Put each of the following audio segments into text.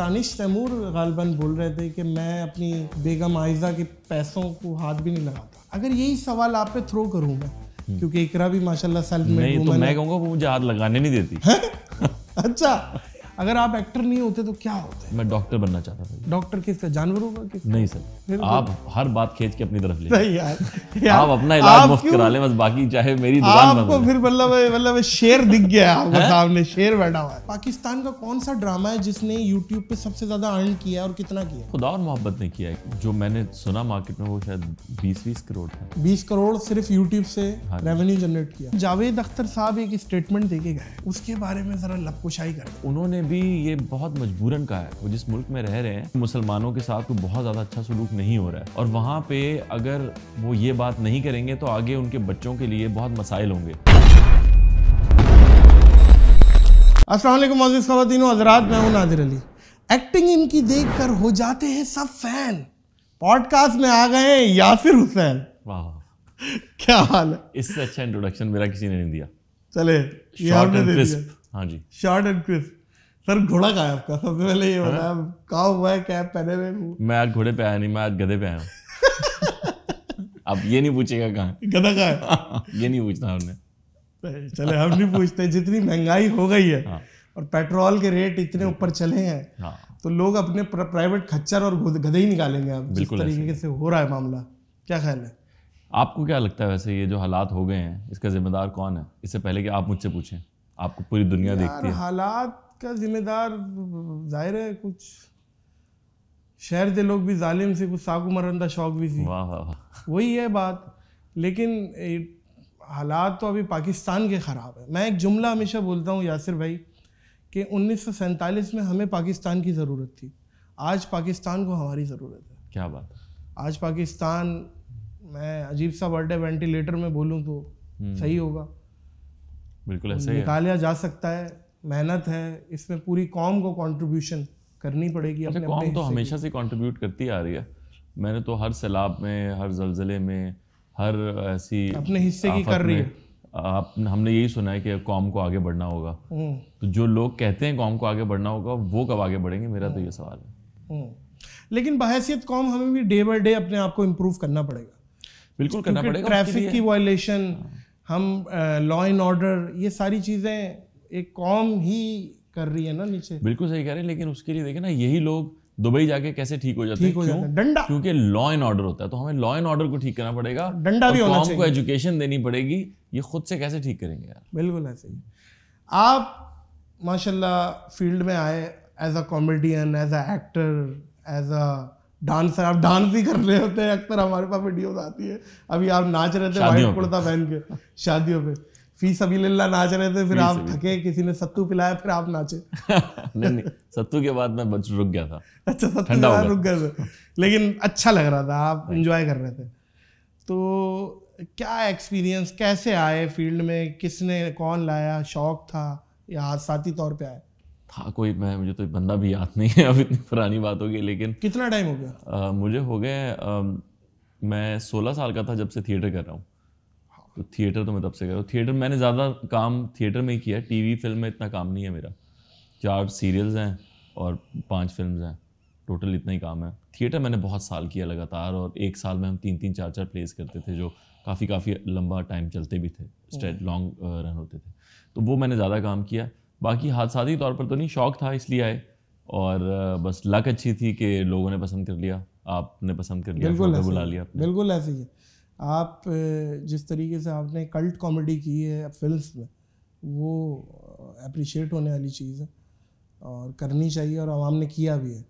दानिश तैमूर गालबन बोल रहे थे कि मैं अपनी बेगम आयजा के पैसों को हाथ भी नहीं लगाता अगर यही सवाल आप पे थ्रो करूँ मैं हम्म। क्योंकि इकरा भी माशाल्लाह सेल्फ मेड वुमन मैं कहूंगा वो मुझे हाथ लगाने नहीं देती अच्छा अगर आप एक्टर नहीं होते तो क्या होते मैं डॉक्टर बनना चाहता था डॉक्टर किसका जानवर का किस नहीं सर आप हर बात खींच के अपनी तरफ ले यार, यार आप अपना इलाज मुफ्त करा ले बस बाकी चाहे मेरी दुकान आपको फिर मतलब मतलब शेर दिख गया आपके सामने शेर बैठा हुआ है पाकिस्तान का कौन सा ड्रामा है जिसने यूट्यूब पे सबसे ज्यादा अर्न किया और कितना किया खुदा और मोहब्बत ने किया है जो मैंने सुना मार्केट में वो शायद बीस बीस करोड़ था बीस करोड़ सिर्फ यूट्यूब से रेवेन्यू हाँ जनरेट किया जावेद अख्तर साहब एक स्टेटमेंट देके गए उसके बारे में जरा लपकुशाई कर उन्होंने भी ये बहुत मजबूरन का है वो जिस मुल्क में रह रहे हैं मुसलमानों के साथ तो बहुत ज़्यादा अच्छा सलूक नहीं हो रहा है और वहाँ पे अगर वो ये बात नहीं करेंगे तो आगे उनके बच्चों के लिए बहुत मसाइल होंगे असलम खातिन हजरात मैं हूँ नादिर अली एक्टिंग इनकी देख कर हो जाते हैं सब फैन पॉडकास्ट में आ गए हैं यासिर हुसैन वाह क्या हाल है इससे अच्छा इंट्रोडक्शन मेरा किसी ने नहीं दिया चले शॉर्ट एंड क्रिस्प हाँ जी शॉर्ट एंड क्रिस्प सर घोड़ा कहाँ है आपका सबसे पहले ये हाँ। बताया कहा हुआ है कैब पहने हुए मैं आज घोड़े पे आया नहीं मैं आज गधे पे आया अब ये नहीं पूछेगा कहाँ गधा कहाँ है ये नहीं पूछना हमने चले हम नहीं पूछते जितनी महंगाई हो गई है हाँ। और पेट्रोल के रेट इतने ऊपर चले हैं हाँ। तो लोग अपने प्राइवेट खच्चर और गधे ही निकालेंगे अब जिस तरीके से हो रहा है मामला क्या ख्याल है आपको क्या लगता है वैसे ये जो हालात हो गए हैं इसका जिम्मेदार कौन है इससे पहले कि आप मुझसे पूछें आपको पूरी दुनिया देखती है हालात का जिम्मेदार जाहिर है कुछ शहर के लोग भी जालिम से कुछ मरण का शौक भी थी वाह वाह वही है बात लेकिन हालात तो अभी पाकिस्तान के ख़राब है मैं एक जुमला हमेशा बोलता हूँ यासिर भाई कि उन्नीस में हमें पाकिस्तान की ज़रूरत थी आज पाकिस्तान को हमारी ज़रूरत है क्या बात आज पाकिस्तान मैं अजीब सा वर्ड है वेंटिलेटर में बोलूँ तो हम्म। सही होगा बिल्कुल ऐसे निकाला जा सकता है मेहनत है इसमें पूरी कॉम को कॉन्ट्रीब्यूशन करनी पड़ेगी अच्छा, अपने कॉम तो हमेशा से कॉन्ट्रीब्यूट करती आ रही है मैंने तो हर सैलाब में हर जलजले में हर ऐसी अपने हिस्से की कर रही है आप हमने यही सुना है कि कॉम को आगे बढ़ना होगा हम्म। तो जो लोग कहते हैं कॉम को आगे बढ़ना होगा वो कब आगे बढ़ेंगे मेरा तो ये सवाल है हम्म। लेकिन बहसीत कॉम हमें भी डे बाई डे अपने आप को इम्प्रूव करना पड़ेगा बिल्कुल करना पड़ेगा ट्रैफिक की वायलेशन हम लॉ एंड ऑर्डर ये सारी चीज़ें एक कॉम ही कर रही है ना नीचे बिल्कुल सही कह रहे हैं लेकिन उसके लिए देखे ना यही लोग दुबई जाके कैसे ठीक हो जाते हैं क्यों डंडा क्योंकि लॉ एंड ऑर्डर होता है तो हमें लॉ एंड ऑर्डर को ठीक करना पड़ेगा डंडा भी होना चाहिए को एजुकेशन देनी पड़ेगी ये खुद से कैसे ठीक करेंगे यार बिल्कुल ऐसे ही आप माशाल्लाह फील्ड में आए as a comedian as a actor as a dancer आप डांस भी कर रहे होते हैं अक्सर हमारे पास वीडियोज आती है अभी आप नाच रहे थे वाइट कुर्ता पहन के शादियों पर फी सभी लाला नाच रहे थे फिर आप थके किसी ने सत्तू पिलाया फिर आप नाचे नहीं नहीं सत्तू के बाद मैं बच रुक गया था अच्छा सत्तू के रुक गए थे लेकिन अच्छा लग रहा था आप इंजॉय कर रहे थे तो क्या एक्सपीरियंस कैसे आए फील्ड में किसने कौन लाया शौक था या हादसाती तौर पे आया था कोई मैं मुझे तो बंदा भी याद नहीं है अब इतनी पुरानी बात हो गई लेकिन कितना टाइम हो गया मुझे हो गए मैं सोलह साल का था जब से थिएटर कर रहा हूँ तो थिएटर तो मैं तब से कर रहा हूँ थिएटर मैंने ज़्यादा काम थिएटर में ही किया है वी फिल्म में इतना काम नहीं है मेरा चार सीरियल्स हैं और पाँच फिल्म हैं टोटल इतना ही काम है थिएटर मैंने बहुत साल किया लगातार और एक साल में हम तीन तीन चार चार प्लेस करते थे जो काफ़ी काफ़ी लंबा टाइम चलते भी थे स्ट्रेट हम्म। लॉन्ग रन होते थे तो वो मैंने ज़्यादा काम किया बाकी हादसाती तौर पर तो नहीं शौक था इसलिए आए और बस लक अच्छी थी कि लोगों ने पसंद कर लिया आपने पसंद कर लिया बुला लिया बिल्कुल ऐसे ही आप जिस तरीके से आपने कल्ट कॉमेडी की है फिल्म में वो अप्रिशिएट होने वाली चीज़ है और करनी चाहिए और आवाम ने किया भी है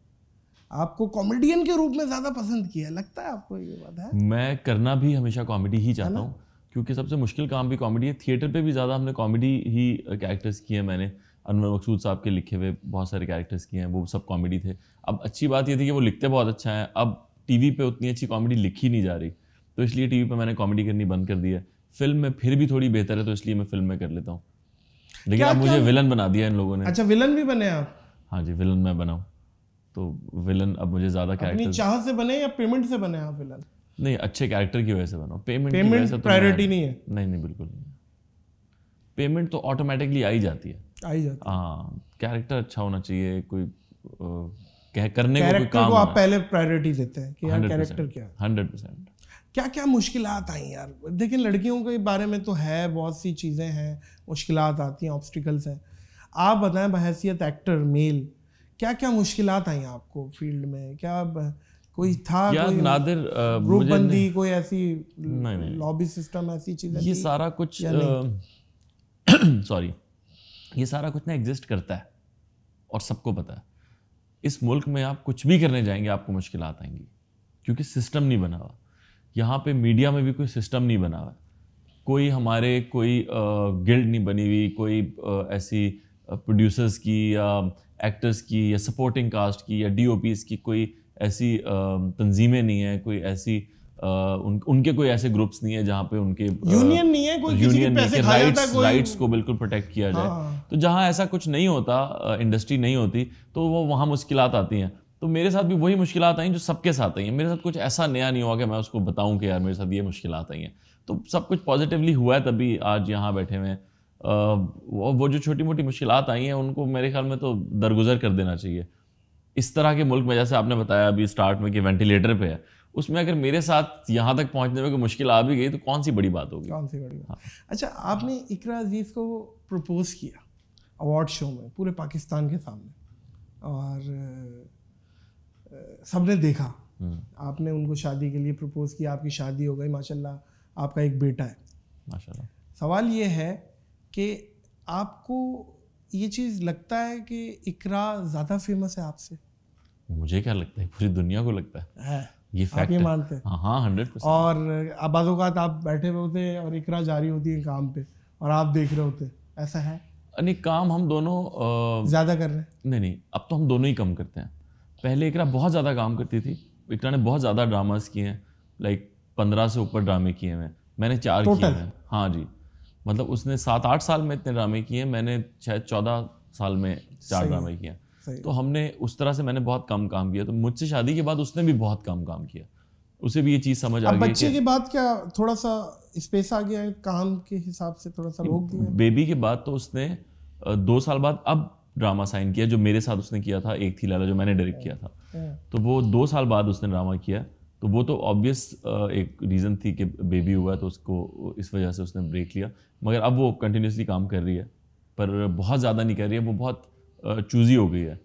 आपको कॉमेडियन के रूप में ज़्यादा पसंद किया लगता है आपको ये बात है मैं करना भी हमेशा कॉमेडी ही चाहता हूँ क्योंकि सबसे मुश्किल काम भी कॉमेडी है थिएटर पे भी ज़्यादा हमने कॉमेडी ही कैरेक्टर्स किए हैं मैंने अनवर मकसूद साहब के लिखे हुए बहुत सारे कैरेक्टर्स किए हैं वो सब कॉमेडी थे अब अच्छी बात ये थी कि वो लिखते बहुत अच्छा है अब टीवी पे उतनी अच्छी कॉमेडी लिखी नहीं जा रही तो इसलिए टी वी मैंने कॉमेडी करनी बंद कर दी है फिल्म में फिर भी थोड़ी बेहतर है तो इसलिए मैं फिल्म में कर लेता हूँ लेकिन आप मुझे विलन बना दिया इन लोगों ने अच्छा विलन भी बने आप हाँ जी विलन मैं बनाऊँ तो विलन अब मुझे ज्यादा कैरेक्टर चाह से बने या पेमेंट से बने आप विलन नहीं अच्छे कैरेक्टर की वजह से बनाओ पेमेंट पेमेंट तो प्रायोरिटी नहीं है नहीं नहीं बिल्कुल नहीं पेमेंट तो ऑटोमेटिकली आई जाती है आई जाती है हाँ कैरेक्टर अच्छा होना चाहिए कोई कह करने को कोई काम को आप पहले प्रायोरिटी देते हैं कि यार कैरेक्टर क्या हंड्रेड परसेंट क्या क्या मुश्किल आई यार देखिए लड़कियों के बारे में तो है बहुत सी चीज़ें हैं मुश्किल आती हैं ऑब्स्टिकल्स हैं आप बताएं बहसीत एक्टर मेल क्या क्या मुश्किल आई आपको फील्ड में क्या कोई था यार कोई नादिर ग्रुप बंदी कोई ऐसी लॉबी सिस्टम ऐसी चीज़ ये सारा कुछ सॉरी ये सारा कुछ ना एग्जिस्ट करता है और सबको पता है इस मुल्क में आप कुछ भी करने जाएंगे आपको मुश्किल आएंगी क्योंकि सिस्टम नहीं बना हुआ यहाँ पे मीडिया में भी कोई सिस्टम नहीं बना हुआ कोई हमारे कोई गिल्ड नहीं बनी हुई कोई ऐसी प्रोड्यूसर्स की या एक्टर्स की या सपोर्टिंग कास्ट की या डी की कोई ऐसी तंजीमें नहीं है कोई ऐसी उन, उनके कोई ऐसे ग्रुप्स नहीं है जहाँ पे उनके यूनियन नहीं है कोई यूनियन पैसे राइट्स राइट्स को बिल्कुल प्रोटेक्ट किया जाए हाँ। तो जहाँ ऐसा कुछ नहीं होता इंडस्ट्री नहीं होती तो वो वहाँ मुश्किल आती हैं तो मेरे साथ भी वही मुश्किल आई जो सबके साथ आई हैं मेरे साथ कुछ ऐसा नया नहीं हुआ कि मैं उसको बताऊँ कि यार मेरे साथ ये मुश्किल आई हैं तो सब कुछ पॉजिटिवली हुआ है तभी आज यहाँ बैठे हुए वो जो छोटी मोटी मुश्किल आई हैं उनको मेरे ख्याल में तो दरगुजर कर देना चाहिए इस तरह के मुल्क में जैसे आपने बताया अभी स्टार्ट में कि वेंटिलेटर पे है उसमें अगर मेरे साथ यहाँ तक पहुँचने में कोई मुश्किल आ भी गई तो कौन सी बड़ी बात होगी कौन सी बड़ी बात हाँ। अच्छा आपने हाँ। इकरा अजीज़ को प्रपोज़ किया अवार्ड शो में पूरे पाकिस्तान के सामने और सबने देखा हम्म। आपने उनको शादी के लिए प्रपोज किया आपकी शादी हो गई माशाल्लाह आपका एक बेटा है माशाल्लाह सवाल ये है कि आपको ये चीज़ लगता है कि इकरा ज़्यादा फेमस है आपसे मुझे क्या लगता है पूरी दुनिया को लगता है, है। ये आप ये मानते हैं हाँ हंड्रेड हाँ, और आबादों का तो आप बैठे हुए होते हैं और इकरा जारी होती है काम पे और आप देख रहे होते ऐसा है नहीं काम हम दोनों ज़्यादा कर रहे हैं नहीं नहीं अब तो हम दोनों ही कम करते हैं पहले इकरा बहुत ज़्यादा काम करती थी इकरा ने बहुत ज़्यादा ड्रामास किए हैं लाइक पंद्रह से ऊपर ड्रामे किए हैं मैंने चार किए हैं हाँ जी मतलब उसने सात आठ साल में इतने ड्रामे किए मैंने शायद चौदह साल में चार ड्रामे किए तो हमने उस तरह से मैंने बहुत कम काम किया तो मुझसे शादी के बाद उसने भी बहुत कम काम किया उसे भी ये चीज समझ आ गई बच्चे के बाद क्या थोड़ा सा स्पेस आ गया है काम के हिसाब से थोड़ा सा रोक दिया बेबी के बाद तो उसने दो साल बाद अब ड्रामा साइन किया जो मेरे साथ उसने किया था एक थी लाला जो मैंने डायरेक्ट किया था तो वो दो साल बाद उसने ड्रामा किया तो वो तो ऑब्वियस एक रीज़न थी कि बेबी हुआ तो उसको इस वजह से उसने ब्रेक लिया मगर अब वो कंटिन्यूसली काम कर रही है पर बहुत ज़्यादा नहीं कर रही है वो बहुत चूज़ी हो गई है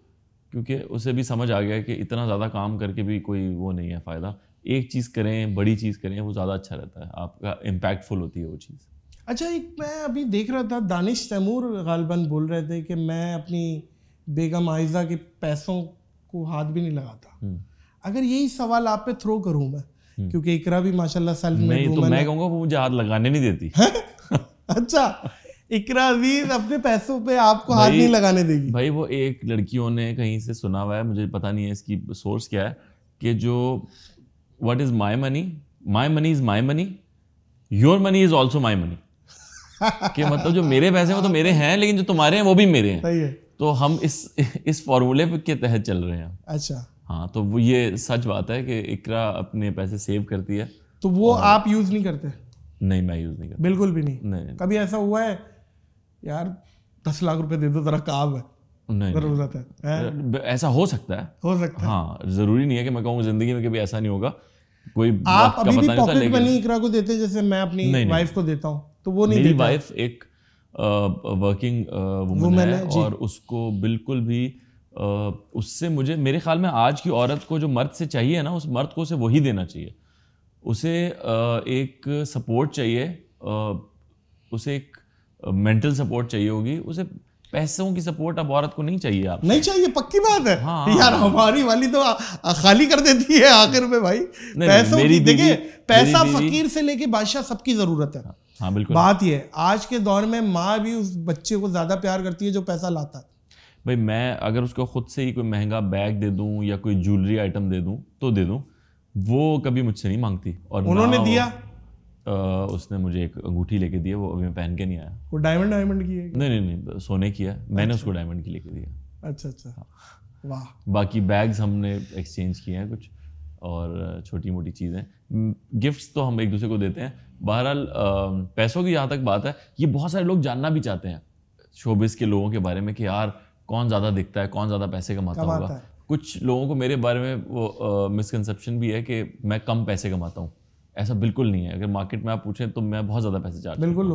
क्योंकि उसे भी समझ आ गया है कि इतना ज़्यादा काम करके भी कोई वो नहीं है फ़ायदा एक चीज़ करें बड़ी चीज़ करें वो ज़्यादा अच्छा रहता है आपका इम्पैक्टफुल होती है वो चीज़ अच्छा एक मैं अभी देख रहा था दानिश तैमूर गालबन बोल रहे थे कि मैं अपनी बेगम आयजा के पैसों को हाथ भी नहीं लगाता हम्म। अगर यही सवाल आप पे थ्रो करूं मैं हम्म। क्योंकि इकरा भी माशाल्लाह सेल्फ नहीं तो मैं कहूंगा वो मुझे हाथ लगाने नहीं देती अच्छा इकरा भी अपने पैसों पे आपको हाथ नहीं लगाने देगी भाई वो एक लड़कियों ने कहीं से सुना हुआ है मुझे पता नहीं है इसकी सोर्स क्या है कि जो what is my money my money is my money your money is also my money कि मतलब जो मेरे पैसे वो तो मेरे हैं लेकिन जो तुम्हारे हैं वो भी मेरे हैं सही है तो हम इस इस फॉर्मूले के तहत चल रहे हैं अच्छा हाँ तो वो ये सच बात है कि इकरा अपने पैसे सेव करती है तो वो आप यूज नहीं करते नहीं मैं यूज नहीं करता बिल्कुल भी नहीं नहीं, कभी ऐसा हुआ है यार दस लाख रुपए दे दो जरा काम है ऐसा हो सकता है हो सकता है हाँ जरूरी नहीं है कि मैं कहूँ जिंदगी में कभी ऐसा नहीं होगा कोई आप अभी भी पॉकेट मनी इकरा को देते जैसे मैं अपनी वाइफ को देता हूँ तो वो नहीं मेरी वाइफ एक वर्किंग वुमेन है, और उसको बिल्कुल भी आ, उससे मुझे मेरे ख्याल में आज की औरत को जो मर्द से चाहिए ना उस मर्द को उसे वही देना चाहिए उसे आ, एक सपोर्ट चाहिए आ, उसे एक मेंटल सपोर्ट चाहिए होगी उसे पैसों की सपोर्ट अब औरत को नहीं चाहिए आप नहीं चाहिए पक्की बात है हाँ, यार हमारी वाली तो खाली कर देती है आखिर में भाई पैसों की देखिए पैसा फकीर से लेके बादशाह सबकी जरूरत है हाँ बिल्कुल बात ये आज के दौर में माँ भी उस बच्चे को ज़्यादा प्यार करती है जो पैसा लाता है भाई मैं अगर उसको खुद से ही कोई महंगा बैग दे दूँ या कोई ज्वेलरी आइटम दे दूँ तो दे दूँ वो कभी मुझसे नहीं मांगती और उन्होंने दिया आ, उसने मुझे एक अंगूठी लेके दिया वो अभी मैं पहन के नहीं आया वो डायमंड डायमंड की है नहीं नहीं नहीं सोने की है मैंने अच्छा। उसको डायमंड की लेके दिया अच्छा अच्छा हाँ। वाह बाकी बैग्स हमने एक्सचेंज किए हैं कुछ और छोटी मोटी चीज़ें गिफ्ट्स तो हम एक दूसरे को देते हैं बहरहाल पैसों की जहाँ तक बात है ये बहुत सारे लोग जानना भी चाहते हैं शोबिस के लोगों के बारे में कि यार कौन ज़्यादा दिखता है कौन ज़्यादा पैसे कमाता होगा कुछ लोगों को मेरे बारे में वो मिसकनसेप्शन भी है कि मैं कम पैसे कमाता हूँ ऐसा बिल्कुल नहीं है अगर मार्केट में आप पूछें तो मैं बहुत ज्यादा पैसे चार्ज बिल्कुल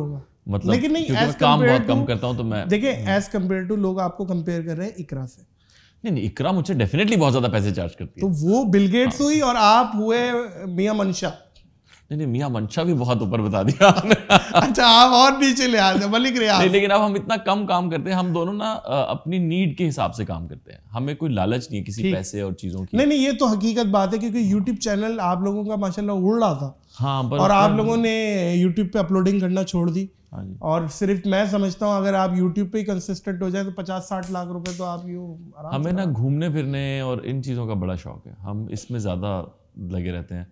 मतलब लेकिन नहीं काम बहुत कम करता हूँ तो मैं देखिए एज कम्पेयर टू लोग आपको कंपेयर कर रहे हैं इकरा से नहीं नहीं इकरा मुझे डेफिनेटली बहुत ज्यादा पैसे चार्ज करती है तो वो बिल गेट्स हाँ। हुई और आप हुए मियाँ मंशा नहीं नहीं मियां मंशा भी बहुत ऊपर बता दिया अच्छा आप और नीचे ले आते मलिक रियाज लेकिन अब हम इतना कम काम करते हैं हम दोनों ना अपनी नीड के हिसाब से काम करते हैं हमें कोई लालच नहीं है किसी पैसे और चीज़ों की नहीं नहीं ये तो हकीकत बात है क्योंकि यूट्यूब चैनल आप लोगों का माशाल्लाह उड़ रहा था हाँ और आप लोगों ने यूट्यूब पे अपलोडिंग करना छोड़ दी हाँ और सिर्फ मैं समझता हूँ अगर आप यूट्यूब पे कंसिस्टेंट हो जाए तो पचास साठ लाख रुपए तो आप यू हमें ना घूमने फिरने और इन चीज़ों का बड़ा शौक है हम इसमें ज़्यादा लगे रहते हैं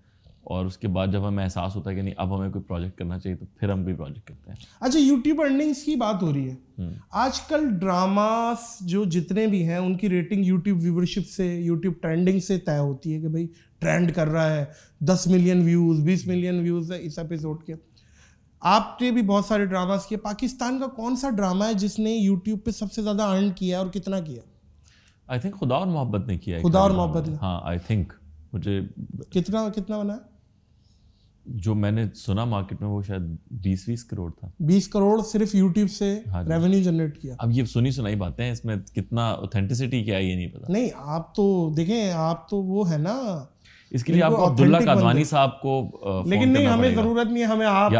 और उसके बाद जब हमें एहसास होता है कि नहीं अब हमें कोई प्रोजेक्ट करना चाहिए तो फिर हम भी प्रोजेक्ट करते हैं अच्छा यूट्यूब अर्निंग्स की बात हो रही है हम्म। आजकल ड्रामास जो जितने भी हैं उनकी रेटिंग यूट्यूब व्यूवरशिप से यूट्यूब ट्रेंडिंग से तय होती है कि भाई ट्रेंड कर रहा है दस मिलियन व्यूज़ बीस मिलियन व्यूज़ है इस एपिसोड के आपने भी बहुत सारे ड्रामास किए पाकिस्तान का कौन सा ड्रामा है जिसने यूट्यूब पे सबसे ज़्यादा अर्न किया और कितना किया आई थिंक खुदा और मोहब्बत ने किया खुदा और मोहब्बत ने हाँ आई थिंक मुझे कितना कितना बना जो मैंने सुना मार्केट में वो शायद बीस बीस करोड़ था बीस करोड़ सिर्फ यूट्यूब से हाँ रेवेन्यू जनरेट किया अब ये सुनी सुनाई बातें हैं इसमें कितना ऑथेंटिसिटी क्या है ये नहीं पता नहीं आप तो देखें आप तो वो है ना इसके लिए आपको अब्दुल्ला कादवानी साहब को uh, लेकिन नहीं हमें ज़रूरत नहीं है हमें आप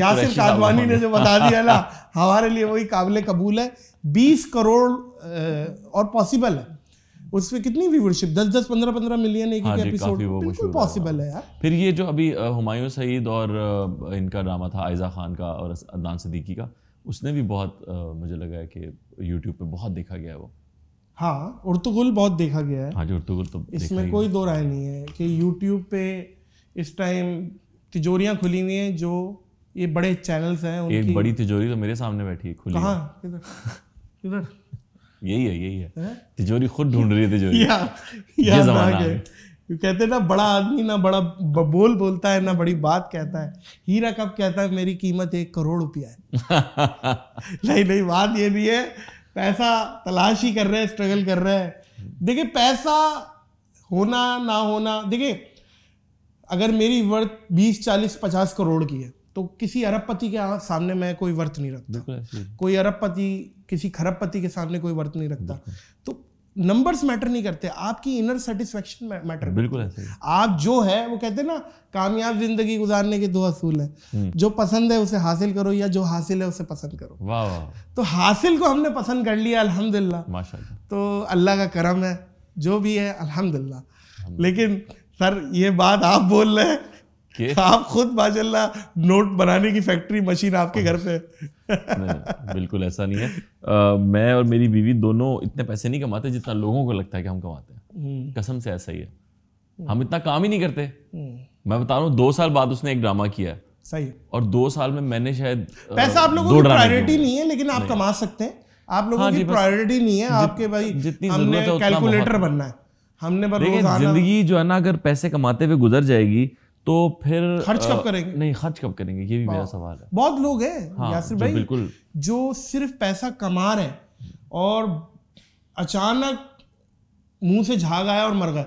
यासिर कादवानी ने जो बता दिया ना हमारे लिए वही काबिल कबूल है बीस करोड़ uh, और पॉसिबल है उसमें कितनी व्यूवरशिप दस दस पंद्रह पंद्रह मिलियन एक एक हाँ एपिसोड बिल्कुल पॉसिबल हाँ। है यार फिर ये जो अभी uh, हुमायूं सईद और इनका ड्रामा था आयजा खान का और अदनान सदीकी का उसने भी बहुत मुझे लगा है कि यूट्यूब पे बहुत देखा गया है वो हाँ उर्तुगुल बहुत देखा गया है हाँ जी उर्तुगुल तो इसमें कोई दो राय नहीं है कि यूट्यूब पे इस टाइम तिजोरियाँ खुली हुई हैं जो ये बड़े चैनल्स हैं उनकी एक बड़ी तिजोरी तो मेरे सामने बैठी है खुली हाँ किधर किधर यही है यही है, है? तिजोरी खुद ढूंढ रही है तिजोरी या, या जमाना ना बड़ा आदमी ना बड़ा बोल बोलता है ना बड़ी बात कहता है हीरा कब कहता है मेरी कीमत एक करोड़ रुपया है नहीं नहीं बात ये भी है पैसा तलाश ही कर रहे हैं स्ट्रगल कर रहे हैं देखिए पैसा होना ना होना देखिए अगर मेरी वर्थ बीस चालीस पचास करोड़ की है तो किसी अरबपति के सामने मैं कोई वर्थ नहीं रखता कोई अरबपति किसी खरबपति के सामने कोई वर्थ नहीं रखता तो नंबर्स मैटर नहीं करते आपकी इनर सेटिस्फेक्शन मैटर बिल्कुल ऐसे आप जो है वो कहते हैं ना कामयाब जिंदगी गुजारने के दो असूल हैं हम्म। जो पसंद है उसे हासिल करो या जो हासिल है उसे पसंद करो वाह वाह तो हासिल को हमने पसंद कर लिया अल्हम्दुलिल्लाह माशाल्लाह तो अल्लाह का करम है जो भी है अल्हम्दुलिल्लाह लेकिन सर ये बात आप बोल रहे हैं के आप खुद माशाला नोट बनाने की फैक्ट्री मशीन आपके घर पे बिल्कुल ऐसा नहीं है आ, मैं और मेरी बीवी दोनों इतने पैसे नहीं कमाते जितना लोगों को लगता है कि हम कमाते हैं हम्म। कसम से ऐसा ही है हम्म। हम इतना काम ही नहीं करते हम्म। मैं बता रहा हूँ दो साल बाद उसने एक ड्रामा किया है सही और दो साल में मैंने शायद पैसा आप लोगों की प्रायोरिटी नहीं है लेकिन आप कमा सकते हैं आप लोगों हाँ की प्रायोरिटी नहीं है आपके भाई जितनी हमने कैलकुलेटर बनना है हमने जिंदगी जो है ना अगर पैसे कमाते हुए गुजर जाएगी तो फिर खर्च कब करेंगे नहीं खर्च कब करेंगे ये भी मेरा हाँ। सवाल है बहुत लोग हैं हाँ, यासिर भाई बिल्कुल जो सिर्फ पैसा कमा रहे हैं और अचानक मुंह से झाग आया और मर गए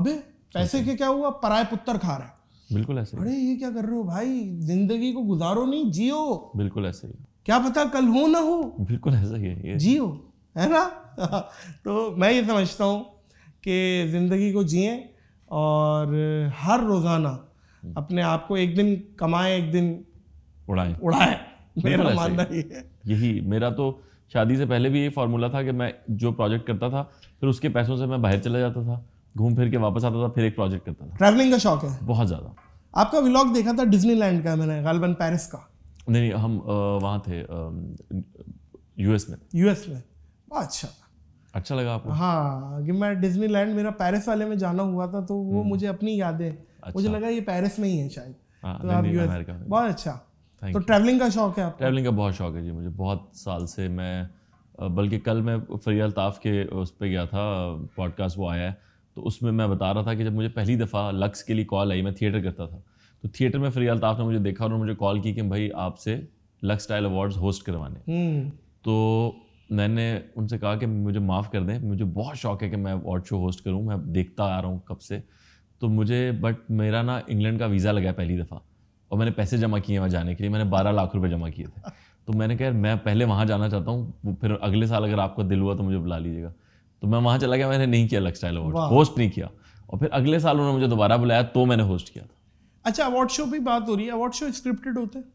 अबे पैसे अच्छा। के क्या हुआ पराय पुत्र खा रहा है बिल्कुल ऐसे अरे ये क्या कर रहे हो भाई जिंदगी को गुजारो नहीं जियो बिल्कुल ऐसे ही क्या पता कल हो ना हो बिल्कुल ऐसा ही है जियो है ना तो मैं ये समझता हूँ कि जिंदगी को जिए और हर रोज़ाना हम्म। अपने आप को एक दिन कमाए एक दिन उड़ाए उड़ाएं मेरा मानना ही है यही मेरा तो शादी से पहले भी ये फार्मूला था कि मैं जो प्रोजेक्ट करता था फिर उसके पैसों से मैं बाहर चला जाता था घूम फिर के वापस आता था फिर एक प्रोजेक्ट करता था ट्रैवलिंग का शौक है बहुत ज़्यादा आपका व्लॉग देखा था डिज्नीलैंड का मैंने गालबन पेरिस का नहीं नहीं हम वहाँ थे यूएस में यूएस में अच्छा अच्छा लगा आपको हाँ कि मैं डिज्नीलैंड मेरा पेरिस वाले में जाना हुआ था तो वो हम्म। मुझे अपनी यादें अच्छा। मुझे लगा ये पेरिस में ही है शायद आ, हाँ, तो आप यूएस बहुत अच्छा तो ट्रैवलिंग का शौक है आप ट्रैवलिंग का बहुत शौक है जी मुझे बहुत साल से मैं बल्कि कल मैं फरी अल्ताफ़ के उस पर गया था पॉडकास्ट वो आया है तो उसमें मैं बता रहा था कि जब मुझे पहली दफ़ा लक्स के लिए कॉल आई मैं थिएटर करता था तो थिएटर में फरी अल्ताफ़ ने मुझे देखा और मुझे कॉल की कि भाई आपसे लक्स स्टाइल अवार्ड्स होस्ट करवाने हम्म। तो मैंने उनसे कहा कि मुझे माफ़ कर दें मुझे बहुत शौक है कि मैं अवार्ड शो होस्ट करूँ मैं देखता आ रहा हूँ कब से तो मुझे बट मेरा ना इंग्लैंड का वीज़ा लगा है पहली दफ़ा और मैंने पैसे जमा किए वहाँ जाने के लिए मैंने बारह लाख रुपये जमा किए थे तो मैंने कहा मैं पहले वहाँ जाना चाहता हूँ फिर अगले साल अगर आपका दिल हुआ तो मुझे बुला लीजिएगा तो मैं वहाँ चला गया मैंने नहीं किया लक स्टाइल अवार्ड होस्ट नहीं किया और फिर अगले साल उन्होंने मुझे दोबारा बुलाया तो मैंने होस्ट किया था अच्छा अवार्ड शो भी बात हो रही है अवार्ड शो स्क्रिप्टेड होते हैं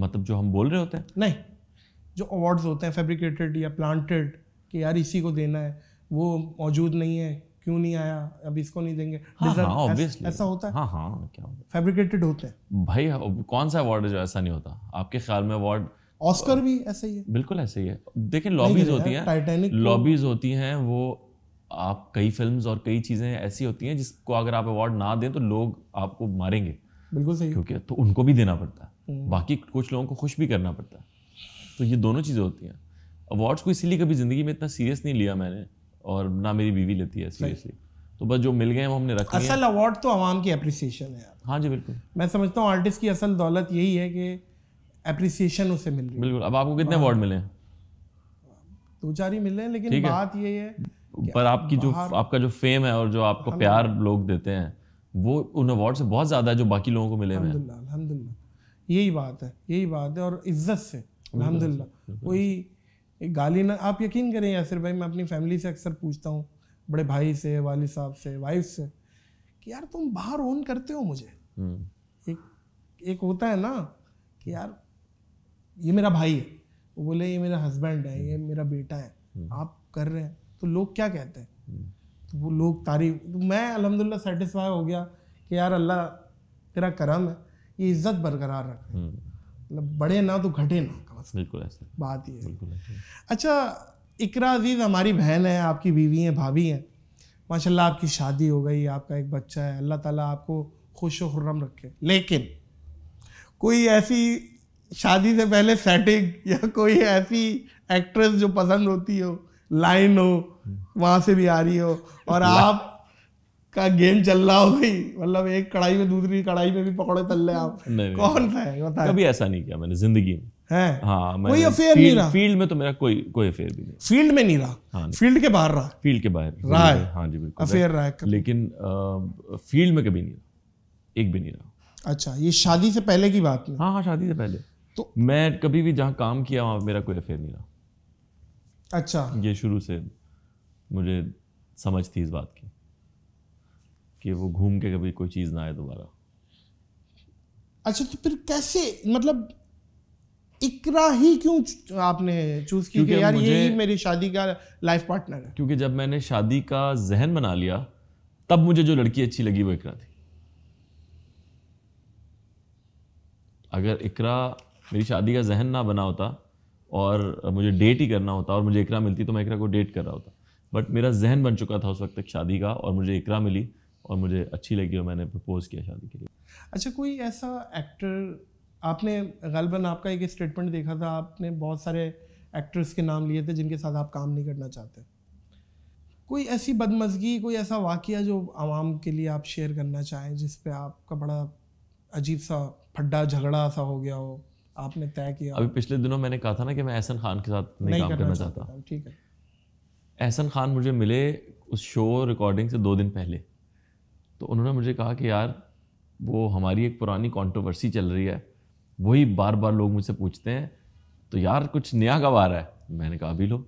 मतलब जो हम बोल रहे होते हैं नहीं जो अवार्ड्स होते हैं फेब्रिकेटेड या प्लांटेड कि यार इसी को देना है वो मौजूद नहीं है क्यों नहीं आया अब इसको नहीं देंगे हाँ, हाँ, ऐसा होता है हाँ हाँ क्या होते हैं भाई कौन सा अवार्ड है जो ऐसा नहीं होता आपके ख्याल में अवार्ड ऑस्कर भी ऐसा ही है बिल्कुल ऐसे ही है देखिए लॉबीज होती हैं टाइटैनिक लॉबीज तो- होती हैं वो आप कई फिल्म्स और कई चीज़ें ऐसी होती हैं जिसको अगर आप अवार्ड ना दें तो लोग आपको मारेंगे बिल्कुल सही क्योंकि तो उनको भी देना पड़ता है हम्म। बाकी कुछ लोगों को खुश भी करना पड़ता है तो ये दोनों चीज़ें होती हैं अवार्ड्स को इसीलिए कभी ज़िंदगी में इतना सीरियस नहीं लिया मैंने और ना मेरी बीवी लेती है सीरियसली तो बस जो मिल गए हैं वो हमने रखा असल अवार्ड तो आवाम की अप्रिसिएशन है यार हाँ जी बिल्कुल मैं समझता हूँ आर्टिस्ट की असल दौलत यही है कि अप्रिसिएशन उसे मिल रही बिल्कुल अब आपको कितने अवार्ड हाँ। मिले हैं दो चार ही मिले हैं लेकिन बात यही है पर आपकी जो आपका जो फेम है और जो आपको प्यार लोग देते हैं वो उन अवार्ड से बहुत ज़्यादा है जो बाकी लोगों को मिले हुए हैं यही बात है यही बात है और इज्जत से अलहमदिल्ला कोई गाली ना आप यकीन करें यासिर भाई मैं अपनी फैमिली से अक्सर पूछता हूँ बड़े भाई से वाल साहब से वाइफ से कि यार तुम बाहर ऑन करते हो मुझे हम्म। एक एक होता है ना कि यार ये मेरा भाई है वो बोले ये मेरा हस्बैंड है ये हम्म। मेरा बेटा है हम्म। आप कर रहे हैं तो लोग क्या कहते हैं तो वो लोग तारीफ तो मैं अलहमदिल्ला सेटिस्फाई हो गया कि यार अल्लाह तेरा करम है ये इज्जत बरकरार रख मतलब बड़े ना तो घटे ना आपस बिल्कुल ऐसा बात ही बिल्कुल अच्छा इकरा अजीज़ हमारी बहन है आपकी बीवी हैं भाभी हैं माशाल्लाह आपकी शादी हो गई आपका एक बच्चा है अल्लाह ताला आपको खुश खुर्रम रखे लेकिन कोई ऐसी शादी से पहले सेटिंग या कोई ऐसी एक्ट्रेस जो पसंद होती हो लाइन हो वहाँ से भी आ रही हो और आप का गेम चल रहा हो गई मतलब एक कढ़ाई में दूसरी कढ़ाई में भी पकौड़े तल रहे आप नहीं, कौन सा है कभी ऐसा नहीं किया मैंने जिंदगी में हाँ, कोई अफेयर नहीं रहा फील्ड में तो मेरा कोई कोई अफेयर भी नहीं फील्ड में नहीं रहा हाँ, फील्ड के बाहर रहा फील्ड के बाहर रहा है हाँ जी बिल्कुल अफेयर रहा है लेकिन फील्ड में कभी नहीं रहा एक भी नहीं रहा अच्छा ये शादी से पहले की बात है हाँ हाँ शादी से पहले तो मैं कभी भी जहाँ काम किया वहाँ मेरा कोई अफेयर नहीं रहा अच्छा ये शुरू से मुझे समझ थी इस बात की कि वो घूम के कभी कोई चीज़ ना आए दोबारा अच्छा तो फिर कैसे मतलब इकरा ही क्यों आपने चूज की कि यार यही मेरी शादी का लाइफ पार्टनर है क्योंकि जब मैंने शादी का जहन बना लिया तब मुझे जो लड़की अच्छी लगी वो इकरा थी अगर इकरा मेरी शादी का जहन ना बना होता और मुझे डेट ही करना होता और मुझे इकरा मिलती तो मैं इकरा को डेट कर रहा होता बट मेरा जहन बन चुका था उस वक्त तक शादी का और मुझे इकरा मिली और मुझे अच्छी लगी और मैंने प्रपोज किया शादी के लिए अच्छा कोई ऐसा एक्टर आपने गलबन आपका एक स्टेटमेंट देखा था आपने बहुत सारे एक्ट्रेस के नाम लिए थे जिनके साथ आप काम नहीं करना चाहते कोई ऐसी बदमजगी कोई ऐसा वाक़ जो आवाम के लिए आप शेयर करना चाहें जिस पे आपका बड़ा अजीब सा फड्डा झगड़ा सा हो गया हो आपने तय किया अभी पिछले दिनों मैंने कहा था ना कि मैं एहसन खान के साथ नहीं, नहीं काम करना चाहता ठीक है एहसन खान मुझे मिले उस शो रिकॉर्डिंग से दो दिन पहले तो उन्होंने मुझे कहा कि यार वो हमारी एक पुरानी कॉन्ट्रोवर्सी चल रही है वही बार बार लोग मुझसे पूछते हैं तो यार कुछ नया कब आ रहा है मैंने कहा अभी लो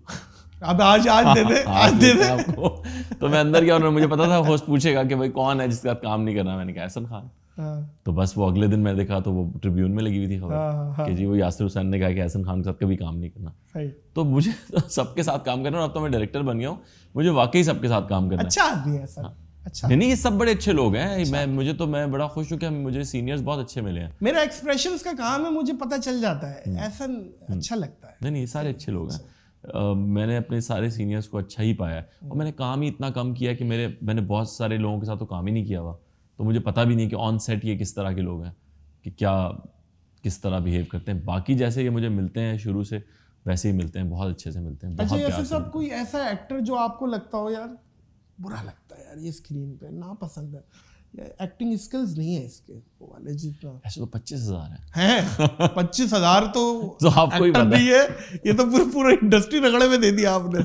अब आज आज दे दे आज दे दे आपको तो मैं अंदर गया उन्होंने मुझे पता था होस्ट पूछेगा कि भाई कौन है जिसका काम नहीं करना मैंने कहा एहसन खान हाँ। तो बस वो अगले दिन मैं देखा तो वो ट्रिब्यून में लगी हुई थी खबर हाँ, हाँ, कि जी वो यासिर हुसैन ने कहा कि एहसन खान के साथ कभी काम नहीं करना तो मुझे सबके साथ काम करना और अब तो मैं डायरेक्टर बन गया हूँ मुझे वाकई सबके साथ काम करना अच्छा आदमी है अच्छा नहीं ये सब बड़े अच्छे लोग हैं अच्छा। मैं मुझे तो मैं बड़ा खुश हूँ कि मुझे सीनियर्स बहुत अच्छे मिले हैं मेरा एक्सप्रेशन का काम है मुझे पता चल जाता है हम्म। ऐसा हम्म। अच्छा लगता है नहीं नहीं सारे अच्छे लोग हैं Uh, मैंने अपने सारे सीनियर्स को अच्छा ही पाया और मैंने काम ही इतना कम किया कि मेरे मैंने बहुत सारे लोगों के साथ तो काम ही नहीं किया हुआ तो मुझे पता भी नहीं कि ऑन सेट ये किस तरह के लोग हैं कि क्या किस तरह बिहेव करते हैं बाकी जैसे ये मुझे मिलते हैं शुरू से वैसे ही मिलते हैं बहुत अच्छे से मिलते हैं अच्छा, ऐसे सब कोई ऐसा एक्टर जो आपको लगता हो यार बुरा लगता है यार ये स्क्रीन पे ना पसंद है एक्टिंग स्किल्स नहीं है इसके वो वाले जितना ऐसे तो पच्चीस हजार है हैं पच्चीस हजार तो तो आपको ही पता है ये तो पूरा पूरा इंडस्ट्री रगड़े में दे दिया आपने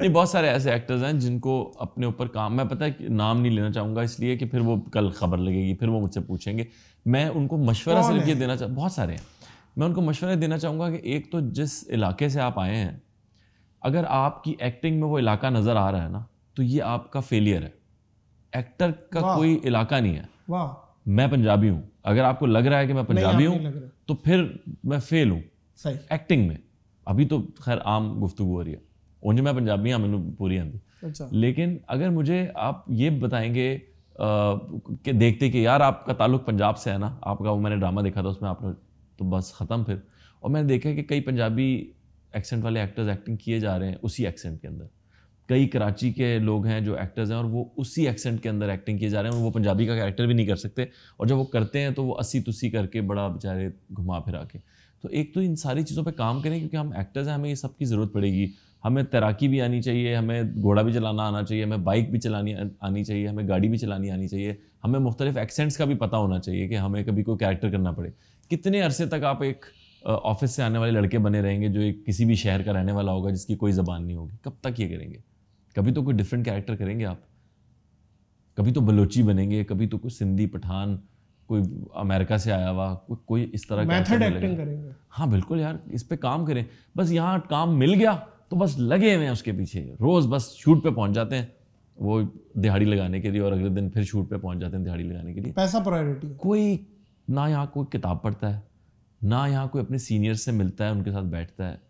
नहीं बहुत सारे ऐसे एक्टर्स हैं जिनको अपने ऊपर काम मैं पता है कि नाम नहीं लेना चाहूंगा इसलिए कि फिर वो कल खबर लगेगी फिर वो मुझसे पूछेंगे मैं उनको मशवरा सिर्फ ये देना चाह बहुत सारे हैं मैं उनको मशवरा देना चाहूँगा कि एक तो जिस इलाके से आप आए हैं अगर आपकी एक्टिंग में वो इलाका नज़र आ रहा है ना तो ये आपका फेलियर है एक्टर का कोई इलाका नहीं है मैं पंजाबी हूँ अगर आपको लग रहा है कि मैं पंजाबी हूँ तो फिर मैं फेल हूँ एक्टिंग में अभी तो खैर आम गुफ्तु हो रही है उन्हें मैं पंजाबी हाँ मैंने पूरी आंदी अच्छा। लेकिन अगर मुझे आप ये बताएंगे कि देखते कि यार आपका ताल्लुक पंजाब से है ना आपका वो मैंने ड्रामा देखा था उसमें आपने तो बस ख़त्म फिर और मैंने देखा कि कई पंजाबी एक्सेंट वाले एक्टर्स एक्टिंग किए जा रहे हैं उसी एक्सेंट के अंदर कई कराची के लोग हैं जो एक्टर्स हैं और वो उसी एक्सेंट के अंदर एक्टिंग किए जा रहे हैं और वो पंजाबी का कैरेक्टर भी नहीं कर सकते और जब वो करते हैं तो वो अस्सी तुस्सी करके बड़ा बेचारे घुमा फिरा के तो एक तो इन सारी चीज़ों पे काम करें क्योंकि हम एक्टर्स हैं हमें ये सब की ज़रूरत पड़ेगी हमें तैराकी भी आनी चाहिए हमें घोड़ा भी चलाना आना चाहिए हमें बाइक भी चलानी आनी चाहिए हमें गाड़ी भी चलानी आनी चाहिए हमें मुख्तलिफ एक्सेंट्स का भी पता होना चाहिए कि हमें कभी कोई कैरेक्टर करना पड़े कितने अरसे तक आप एक ऑफिस से आने वाले लड़के बने रहेंगे जो एक किसी भी शहर का रहने वाला होगा जिसकी कोई ज़बान नहीं होगी कब तक ये करेंगे कभी तो कोई डिफरेंट कैरेक्टर करेंगे आप कभी तो बलोची बनेंगे कभी तो कोई सिंधी पठान कोई अमेरिका से आया हुआ कोई कोई इस तरह मेथड एक्टिंग करेंगे हाँ बिल्कुल यार इस पर काम करें बस यहाँ काम मिल गया तो बस लगे हुए हैं उसके पीछे रोज़ बस शूट पे पहुंच जाते हैं वो दिहाड़ी लगाने के लिए और अगले दिन फिर शूट पे पहुंच जाते हैं दिहाड़ी लगाने के लिए पैसा प्रायोरिटी कोई ना यहाँ कोई किताब पढ़ता है ना यहाँ कोई अपने सीनियर से मिलता है उनके साथ बैठता है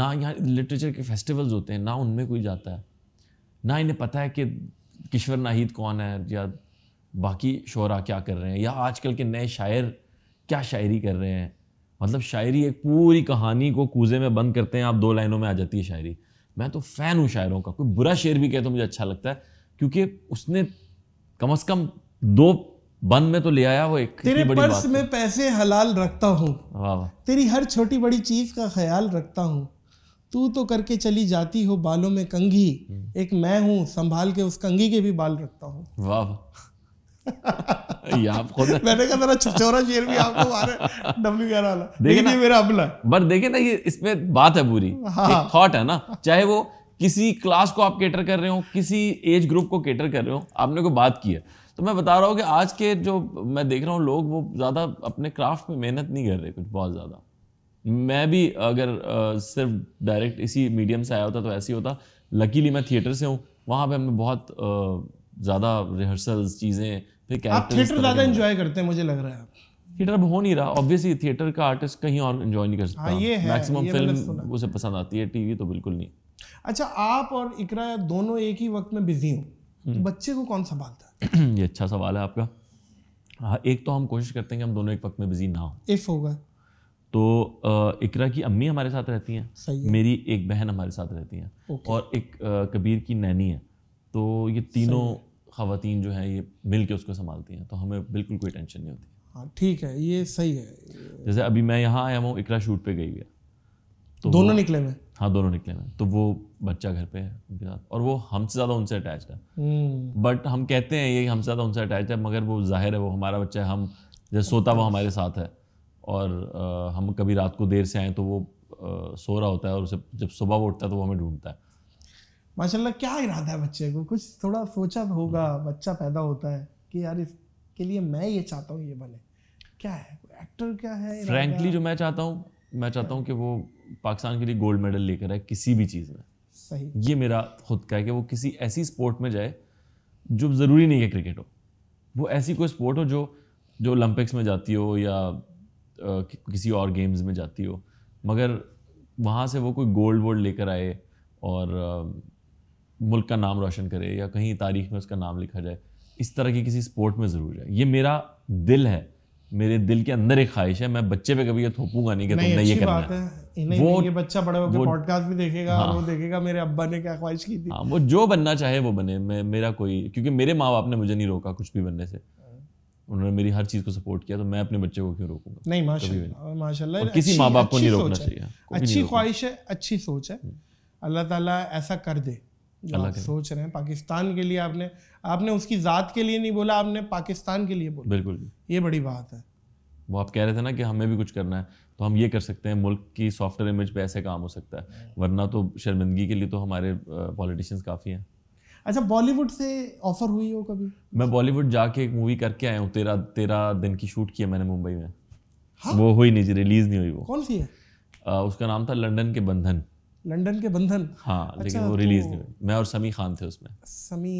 ना यहाँ लिटरेचर के फेस्टिवल्स होते हैं ना उनमें कोई जाता है ना इन्हें पता है कि किश्वर नाहिद कौन है या बाकी शरा क्या कर रहे हैं या आजकल के नए शायर क्या शायरी कर रहे हैं मतलब शायरी एक पूरी कहानी को कूजे में बंद करते हैं आप दो लाइनों में आ जाती है शायरी मैं तो फ़ैन हूँ शायरों का कोई बुरा शेर भी कहे तो मुझे अच्छा लगता है क्योंकि उसने कम अज़ कम दो बंद में तो ले आया वो एक तेरे बड़ी पर्स तो। में पैसे हलाल रखता हूँ तेरी हर छोटी बड़ी चीज़ का ख्याल रखता हूँ तू तो करके चली जाती हो बालों में कंघी हम्म। एक मैं हूँ संभाल के उस कंघी के भी बाल रखता हूँ बट ना ये इसमें बात है बुरी थॉट हाँ। है ना चाहे वो किसी क्लास को आप केटर कर रहे हो किसी एज ग्रुप को केटर कर रहे हो आपने को बात की है तो मैं बता रहा हूँ कि आज के जो मैं देख रहा हूँ लोग वो ज़्यादा अपने क्राफ्ट में मेहनत नहीं कर रहे कुछ बहुत ज़्यादा मैं भी अगर आ, सिर्फ डायरेक्ट इसी मीडियम से आया होता तो ऐसे ही होता लकीली मैं थिएटर से हूँ वहाँ पे हमें बहुत ज़्यादा रिहर्सल्स चीज़ें फिर आप थिएटर ज़्यादा इन्जॉय करते हैं मुझे लग रहा है थिएटर अब हो नहीं रहा ऑब्वियसली थिएटर का आर्टिस्ट कहीं और इन्जॉय नहीं कर सकता हाँ, ये है मैक्सिमम फिल्म उसे पसंद आती है टीवी तो बिल्कुल नहीं अच्छा आप और इकरा दोनों एक ही वक्त में बिजी हो तो हम्म। बच्चे को कौन संभालता है ये अच्छा सवाल है आपका हाँ, एक तो हम कोशिश करते हैं कि हम दोनों एक वक्त में बिजी ना हो इफ होगा तो इकरा की अम्मी हमारे साथ रहती हैं है। मेरी एक बहन हमारे साथ रहती हैं और एक कबीर की नैनी है तो ये तीनों खातन जो है ये मिल के उसको संभालती हैं तो हमें बिल्कुल कोई टेंशन नहीं होती हाँ, ठीक है ये सही है जैसे अभी मैं यहाँ आया हूँ इकरा शूट पे गई हुई है तो दोनों निकले में हाँ दोनों निकले में तो वो बच्चा घर पे है उनके साथ और वो हमसे ज़्यादा उनसे अटैच है हम्म। बट हम कहते हैं ये हमसे ज़्यादा उनसे अटैच है मगर वो जाहिर है वो हमारा बच्चा है हम जैसे सोता वो हमारे साथ है और आ, हम कभी रात को देर से आए तो वो आ, सो रहा होता है और उसे जब सुबह वो उठता है तो वो हमें ढूंढता है माशाल्लाह क्या इरादा है बच्चे को कुछ थोड़ा सोचा होगा हम्म। बच्चा पैदा होता है कि यार इसके लिए मैं ये चाहता हूँ ये बने क्या है एक्टर क्या है फ्रेंकली जो मैं चाहता हूँ मैं चाहता हूँ कि वो पाकिस्तान के लिए गोल्ड मेडल लेकर आए किसी भी चीज़ में सही ये मेरा खुद का है कि वो किसी ऐसी स्पोर्ट में जाए जो ज़रूरी नहीं है क्रिकेट हो वो ऐसी कोई स्पोर्ट हो जो जो ओलंपिक्स में जाती हो या किसी और गेम्स में जाती हो मगर वहाँ से वो कोई गोल्ड वोल्ड लेकर आए और मुल्क का नाम रोशन करे या कहीं तारीख में उसका नाम लिखा जाए इस तरह की किसी स्पोर्ट में ज़रूर जाए ये मेरा दिल है मेरे दिल के अंदर एक ख्वाहिश है मैं बच्चे पे कभी ये थोपूंगा नहीं कि नहीं, ये करना बात है नहीं, वो नहीं, बच्चा बड़ा होकर पॉडकास्ट भी देखेगा हाँ, वो देखेगा मेरे अब्बा ने क्या ख्वाहिश की थी हाँ, वो जो बनना चाहे वो बने मैं मेरा कोई क्योंकि मेरे माँ बाप ने मुझे नहीं रोका कुछ भी बनने से उन्होंने मेरी हर चीज़ को सपोर्ट किया तो मैं अपने बच्चे को क्यों रोकूंगा नहीं माशा माशाल्लाह किसी माँ बाप को नहीं रोकना चाहिए अच्छी ख्वाहिश है अच्छी सोच है हम्म। अल्लाह ताला ऐसा कर दे आप सोच रहे हैं पाकिस्तान के लिए आपने आपने उसकी ज़ात के लिए नहीं बोला आपने पाकिस्तान के लिए बोला बिल्कुल ये बड़ी बात है वो आप कह रहे थे ना कि हमें भी कुछ करना है तो हम ये कर सकते हैं मुल्क की सॉफ्टवेयर इमेज पे ऐसे काम हो सकता है हाँ। वरना तो शर्मिंदगी के लिए तो हमारे पॉलिटिशियंस काफ़ी हैं अच्छा बॉलीवुड से ऑफर हुई हो कभी मैं बॉलीवुड जाके एक मूवी करके आया हूँ तेरा तेरा दिन की शूट किया मैंने मुंबई में हाँ? वो हुई नहीं जी रिलीज नहीं हुई वो कौन सी है आ, उसका नाम था लंदन के बंधन लंदन के बंधन हाँ अच्छा, लेकिन वो तो... रिलीज नहीं हुई मैं और समी खान थे उसमें समी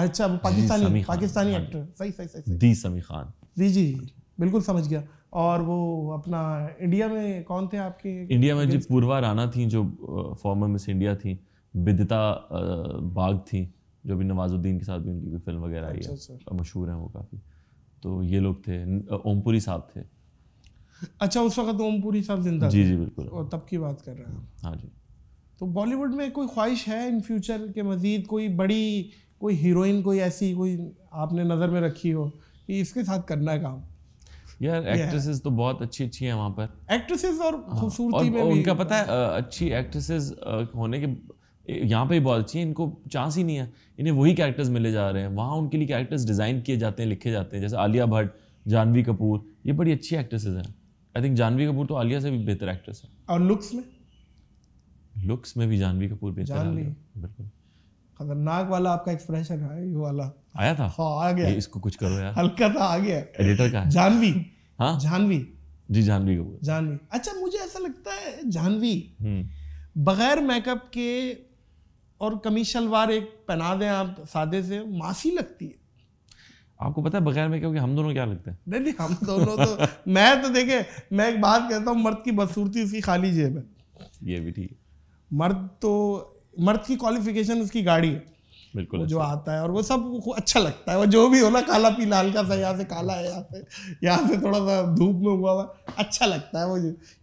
अच्छा वो पाकिस्तानी पाकिस्तानी एक्टर हाँ सही सही सही दी समी खान जी जी बिल्कुल समझ गया और वो अपना इंडिया में कौन थे आपके इंडिया में जी पूर्वा राणा थी जो फॉर्मर मिस इंडिया थी बिदिता बाग थी जो भी नवाजुद्दीन के साथ भी उनकी कोई फिल्म वगैरह आई है अच्छा, अच्छा। मशहूर हैं वो काफ़ी तो ये लोग थे ओमपुरी साहब थे अच्छा उस वक्त ओमपुरी साहब जिंदा जी जी बिल्कुल और तब की बात कर रहे हैं हाँ जी तो बॉलीवुड में कोई ख्वाहिश है इन फ्यूचर के मज़ीद कोई बड़ी कोई हीरोइन कोई ऐसी कोई आपने नज़र में रखी हो कि इसके साथ करना है काम यार एक्ट्रेसेस तो बहुत अच्छी अच्छी हैं वहाँ पर एक्ट्रेसेस और हाँ, खूबसूरती हाँ, में और उनका पता है अच्छी एक्ट्रेसेस होने के यहाँ पे ही बहुत अच्छी है इनको चांस ही नहीं है इन्हें वही कैरेक्टर्स मिले जा रहे हैं वहाँ उनके लिए कैरेक्टर्स डिज़ाइन किए जाते हैं लिखे जाते हैं जैसे आलिया भट्ट जानवी कपूर ये बड़ी अच्छी एक्ट्रेसेस हैं आई थिंक जानवी कपूर तो आलिया से भी बेहतर एक्ट्रेस है और लुक्स में लुक्स में भी जानवी कपूर बेहतर बिल्कुल खतरनाक वाला आपका एक्सप्रेशन है ये वाला आया था हाँ आ गया इसको कुछ करो यार हल्का था आ गया एडिटर का जानवी हाँ जानवी जी जानवी कपूर जानवी अच्छा मुझे ऐसा लगता है जानवी हम्म। बगैर मेकअप के और कमी शलवार एक पहना दें आप सादे से मासी लगती है आपको पता है बगैर में क्योंकि हम दोनों क्या लगते हैं नहीं नहीं हम दोनों तो मैं तो देखे मैं एक बात कहता हूँ मर्द की बदसूरती उसकी खाली जेब है ये भी ठीक है मर्द तो मर्द की क्वालिफिकेशन उसकी गाड़ी है बिल्कुल जो आता है और वो सब अच्छा लगता है वो जो भी हो ना काला पीला हल्का सा यहाँ से काला है यहाँ से यहाँ से थोड़ा सा धूप में हुआ हुआ अच्छा लगता है वो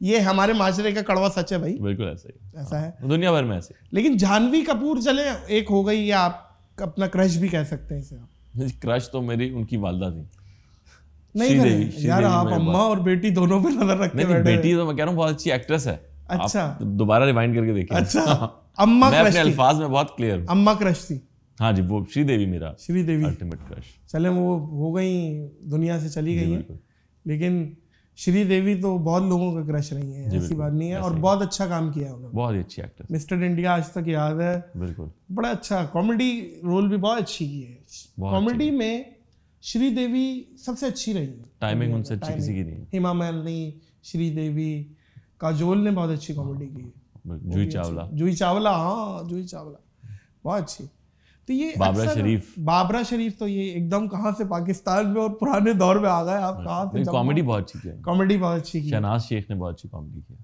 ये हमारे माशरे का कड़वा सच है भाई बिल्कुल ऐसा ही ऐसा है हाँ, दुनिया भर में ऐसे लेकिन जानवी कपूर चले एक हो गई या आप अपना क्रश भी कह सकते हैं इसे आप क्रश तो मेरी उनकी वालदा थी नहीं देवी यार आप अम्मा और बेटी दोनों पर नजर रखते हैं बेटी तो मैं कह रहा हूँ बहुत अच्छी एक्ट्रेस है अच्छा दोबारा रिवाइंड करके देखिए अच्छा हाँ। अम्मा मैं अपने अल्फाज में बहुत क्लियर अम्मा क्रश थी हाँ जी वो श्रीदेवी मेरा श्रीदेवी अल्टीमेट क्रश चले वो हो गई दुनिया से चली गई है लेकिन श्रीदेवी तो बहुत लोगों का क्रश रही है ऐसी बात नहीं है और बहुत अच्छा काम किया है उन्होंने बहुत अच्छी एक्टर मिस्टर इंडिया आज तक याद है बिल्कुल बड़ा अच्छा कॉमेडी रोल भी बहुत अच्छी की है कॉमेडी में श्रीदेवी सबसे अच्छी रही है टाइमिंग उनसे अच्छी किसी की नहीं हिमा मालिनी श्रीदेवी काजोल ने बहुत अच्छी कॉमेडी की है जूही चावला जूही चावला हाँ जूही चावला बहुत अच्छी तो ये बाबरा शरीफ बाबरा शरीफ तो ये एकदम कहाँ से पाकिस्तान में और पुराने दौर में आ गए आप अच्छा। कहाँ से कॉमेडी बहुत अच्छी है कॉमेडी बहुत अच्छी की शहनाज शेख ने बहुत अच्छी कॉमेडी की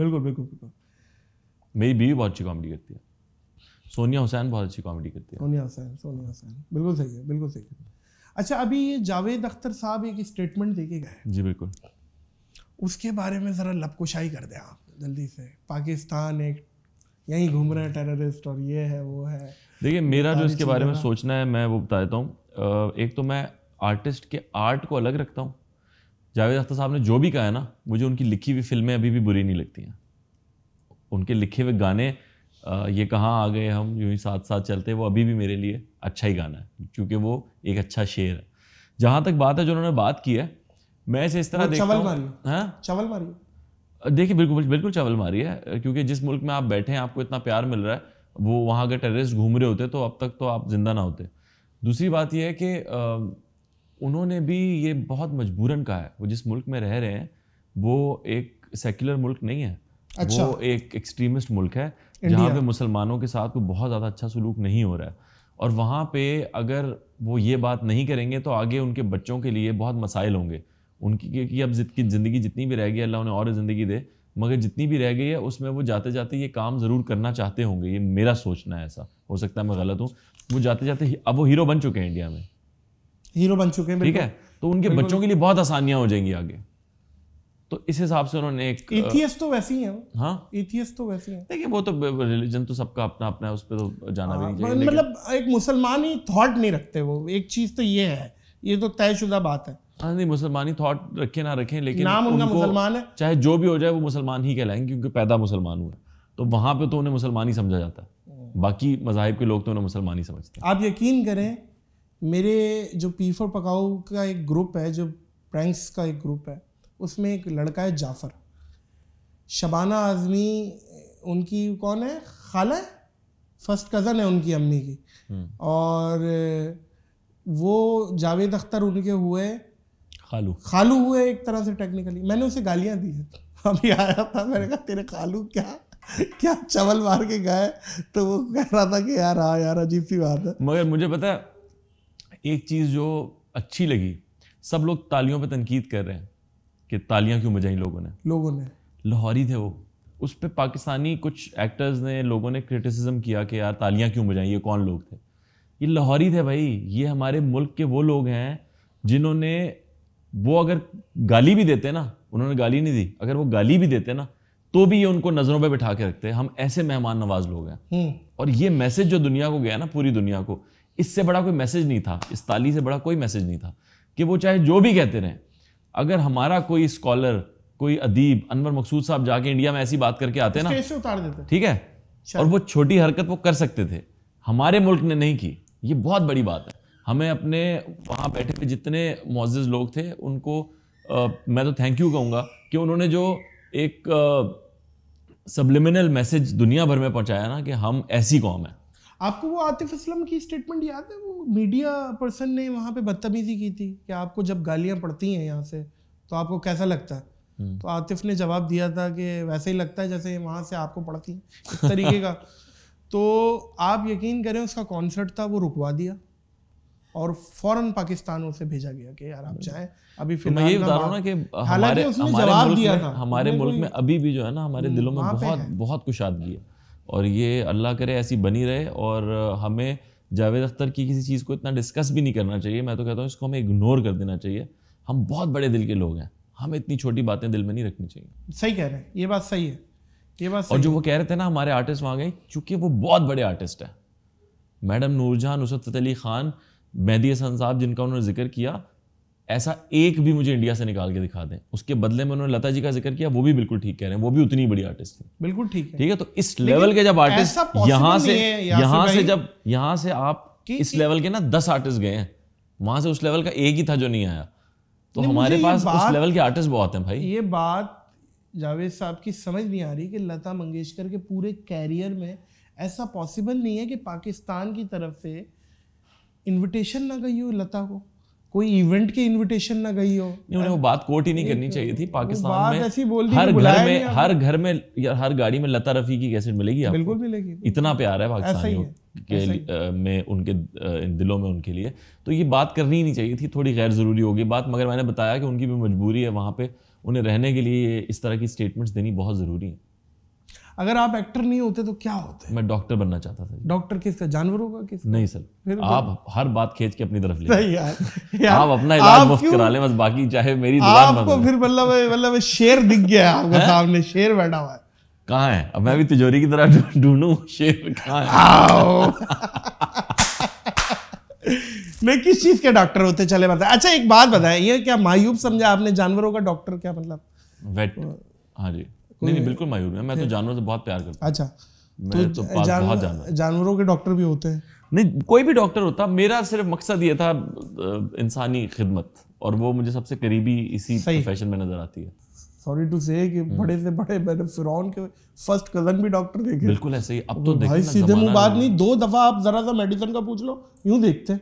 बिल्कुल बिल्कुल बिल्कुल मेरी बीवी बहुत अच्छी कॉमेडी करती है सोनिया हुसैन बहुत अच्छी कॉमेडी करती है सोनिया हुसैन सोनिया हुसैन बिल्कुल सही है बिल्कुल सही है अच्छा अभी ये जावेद अख्तर साहब एक स्टेटमेंट देके गए जी बिल्कुल उसके बारे में ज़रा लपकुशाई कर दें आप जल्दी से पाकिस्तान एक यहीं घूम रहे हैं टेररिस्ट और ये है वो है देखिए मेरा जो इसके बारे में सोचना है मैं वो बता देता हूँ एक तो मैं आर्टिस्ट के आर्ट को अलग रखता हूँ जावेद अख्तर साहब ने जो भी कहा है ना मुझे उनकी लिखी हुई फिल्में अभी भी बुरी नहीं लगती हैं उनके लिखे हुए गाने ये कहाँ आ गए हम यूँ ही साथ साथ चलते वो अभी भी मेरे लिए अच्छा ही गाना है क्योंकि वो एक अच्छा शेर है जहाँ तक बात है जो उन्होंने बात की है मैं इसे इस तरह देखता हूँ चावल मारी हाँ? देखिए बिल्कुल बिल्कुल चावल मारी है क्योंकि जिस मुल्क में आप बैठे हैं आपको इतना प्यार मिल रहा है वो वहाँ अगर टेररिस्ट घूम रहे होते तो अब तक तो आप जिंदा ना होते दूसरी बात यह है कि उन्होंने भी ये बहुत मजबूरन कहा है वो जिस मुल्क में रह रहे हैं वो एक सेक्युलर मुल्क नहीं है अच्छा। वो एक एक्सट्रीमिस्ट मुल्क है जहाँ पे मुसलमानों के साथ वो बहुत ज़्यादा अच्छा सलूक नहीं हो रहा है और वहाँ पे अगर वो ये बात नहीं करेंगे तो आगे उनके बच्चों के लिए बहुत मसाइल होंगे उनकी क्योंकि अब जिंदगी जितनी भी रहेगी अल्लाह उन्हें और ज़िंदगी दे मगर जितनी भी रह गई है उसमें वो जाते जाते ये काम ज़रूर करना चाहते होंगे ये मेरा सोचना है ऐसा हो सकता है मैं गलत हूँ वो जाते जाते अब वो हीरो बन चुके हैं इंडिया में हीरो बन चुके हैं ठीक है तो उनके बच्चों के लिए बहुत आसानियाँ हो जाएंगी आगे तो इस हिसाब से उन्होंने एक एथियस तो वैसे ही है हाँ एथियस तो वैसे ही है देखिए वो तो रिलीजन तो सबका अपना अपना है उस पर तो जाना भी हाँ, नहीं चाहिए मतलब एक मुसलमान ही थॉट नहीं रखते वो एक चीज़ तो ये है ये तो तयशुदा बात है नहीं मुसलमानी थॉट रखे ना रखें लेकिन नाम उनका मुसलमान है चाहे जो भी हो जाए वो मुसलमान ही कहलाएंगे क्योंकि पैदा मुसलमान हुए तो वहाँ पे तो उन्हें मुसलमान ही समझा जाता है हम्म। बाकी मजाहब के लोग तो उन्हें मुसलमान ही समझते हैं आप यकीन करें मेरे जो पी फोर पकाओ का एक ग्रुप है जो प्रैंक्स का एक ग्रुप है उसमें एक लड़का है जाफ़र शबाना आज़मी उनकी कौन है खाला है फर्स्ट कज़न है उनकी अम्मी की हम्म। और वो जावेद अख्तर उनके हुए खालू खालू हुए एक तरह से टेक्निकली मैंने उसे गालियाँ दी हैं अभी आया था मैंने कहा तेरे खालू क्या क्या चवल मार के गए तो वो कह रहा था कि यार हाँ यार अजीब सी बात है मगर मुझे पता है एक चीज़ जो अच्छी लगी सब लोग तालियों पे तनकीद कर रहे हैं कि तालियां क्यों बजाई लोगों ने लोगों ने लाहौरी थे वो उस पर पाकिस्तानी कुछ एक्टर्स ने लोगों ने क्रिटिसिज्म किया कि यार तालियां क्यों बजाई ये कौन लोग थे ये लाहौरी थे भाई ये हमारे मुल्क के वो लोग हैं जिन्होंने वो अगर गाली भी देते ना उन्होंने गाली नहीं दी अगर वो गाली भी देते ना तो भी ये उनको नज़रों पे बिठा के रखते हैं हम ऐसे मेहमान नवाज लोग हैं हम्म। और ये मैसेज जो दुनिया को गया ना पूरी दुनिया को इससे बड़ा कोई मैसेज नहीं था इस ताली से बड़ा कोई मैसेज नहीं था कि वो चाहे जो भी कहते रहे अगर हमारा कोई स्कॉलर कोई अदीब अनवर मकसूद साहब जाके इंडिया में ऐसी बात करके आते ना उतार देते ठीक है और अच्छा। वो छोटी हरकत वो कर सकते थे हमारे मुल्क ने नहीं की ये बहुत बड़ी बात है हमें अपने वहाँ बैठे हुए जितने मोजिज लोग थे उनको आ, मैं तो थैंक यू कहूँगा कि उन्होंने जो एक सबलिमिनल मैसेज दुनिया भर में पहुँचाया ना कि हम ऐसी कौम है आपको वो आतिफ असलम की स्टेटमेंट याद है वो मीडिया पर्सन ने वहाँ पे बदतमीजी की थी कि आपको जब गालियाँ पड़ती हैं यहाँ से तो आपको कैसा लगता है हम्म। तो आतिफ ने जवाब दिया था कि वैसे ही लगता है जैसे वहाँ से आपको पड़ती इस तरीके का तो आप यकीन करें उसका कॉन्सर्ट था वो रुकवा दिया और फौरन पाकिस्तानों से भेजा गया कि यार आप जाए अभी फिर तो मैं ये बता रहा हूँ ना कि हालांकि उसने जवाब दिया था हमारे मुल्क में अभी भी जो है ना हमारे दिलों में बहुत बहुत कुशादगी है और ये अल्लाह करे ऐसी बनी रहे और हमें जावेद अख्तर की किसी चीज़ को इतना डिस्कस भी नहीं करना चाहिए मैं तो कहता हूँ इसको हमें इग्नोर कर देना चाहिए हम बहुत बड़े दिल के लोग हैं हमें इतनी छोटी बातें दिल में नहीं रखनी चाहिए सही कह रहे हैं ये बात सही है ये बात और जो वो कह रहे थे ना हमारे आर्टिस्ट वहाँ गए चूँकि वो बहुत बड़े आर्टिस्ट हैं मैडम नूरजहान नुसरत अली खान मेहदी हसन साहब जिनका उन्होंने जिक्र किया ऐसा एक भी मुझे इंडिया से निकाल के दिखा दें उसके बदले में उन्होंने लता जी का जिक्र किया वो भी बिल्कुल ठीक कह रहे हैं वो भी उतनी बड़ी आर्टिस्ट थी बिल्कुल ठीक है ठीक है तो इस लेवल के जब आर्टिस्ट यहां से यहां से जब यहां से आप इस लेवल के ना दस आर्टिस्ट गए हैं वहां से उस लेवल का एक ही था जो नहीं आया तो हमारे पास उस लेवल के आर्टिस्ट बहुत हैं भाई ये बात जावेद साहब की समझ नहीं आ रही कि लता मंगेशकर के पूरे कैरियर में ऐसा पॉसिबल नहीं है कि पाकिस्तान की तरफ से इनविटेशन ना गई हो लता को कोई इवेंट के इनविटेशन ना गई हो नहीं उन्हें वो बात कोर्ट ही नहीं करनी चाहिए थी पाकिस्तान में ऐसी बोल दी हर घर में हर घर में या हर गाड़ी में लता रफी की कैसेट मिलेगी आपको बिल्कुल मिलेगी इतना प्यार है पाकिस्तानियों के में उनके इन दिलों में उनके लिए तो ये बात करनी ही नहीं चाहिए थी थोड़ी गैर ज़रूरी होगी बात मगर मैंने बताया कि उनकी भी मजबूरी है वहाँ पे उन्हें रहने के लिए इस तरह की स्टेटमेंट्स देनी बहुत ज़रूरी है अगर आप एक्टर नहीं होते तो क्या होते मैं डॉक्टर बनना चाहता था डॉक्टर किसका जानवरों का किस नहीं सर तो- आप हर बात खींच के अपनी तरफ ले यार, यार आप अपना इलाज मुफ्त करा लें बस बाकी चाहे मेरी आपको फिर मतलब मतलब शेर दिख गया है आपके सामने शेर बैठा हुआ है कहाँ है अब मैं भी तिजोरी की तरह ढूंढू शेर कहाँ है मैं किस चीज़ के डॉक्टर होते चले बता अच्छा एक बात बताए ये क्या मायूब समझा आपने जानवरों का डॉक्टर क्या मतलब वेट हाँ जी नहीं नहीं बिल्कुल मायूर मैं तो जानवर से बहुत प्यार करता हूँ अच्छा तो, तो जानवर जानवरों के डॉक्टर भी होते हैं नहीं कोई भी डॉक्टर होता मेरा सिर्फ मकसद ये था इंसानी खिदमत और वो मुझे सबसे करीबी इसी प्रोफेशन में नजर आती है सॉरी टू से कि हम्म। बड़े से बड़े मैंने फिरौन के फर्स्ट कजन भी डॉक्टर देखे बिल्कुल ऐसे ही अब तो भाई सीधे मुंह बात नहीं दो दफा आप जरा सा मेडिसिन का पूछ लो यूं देखते हैं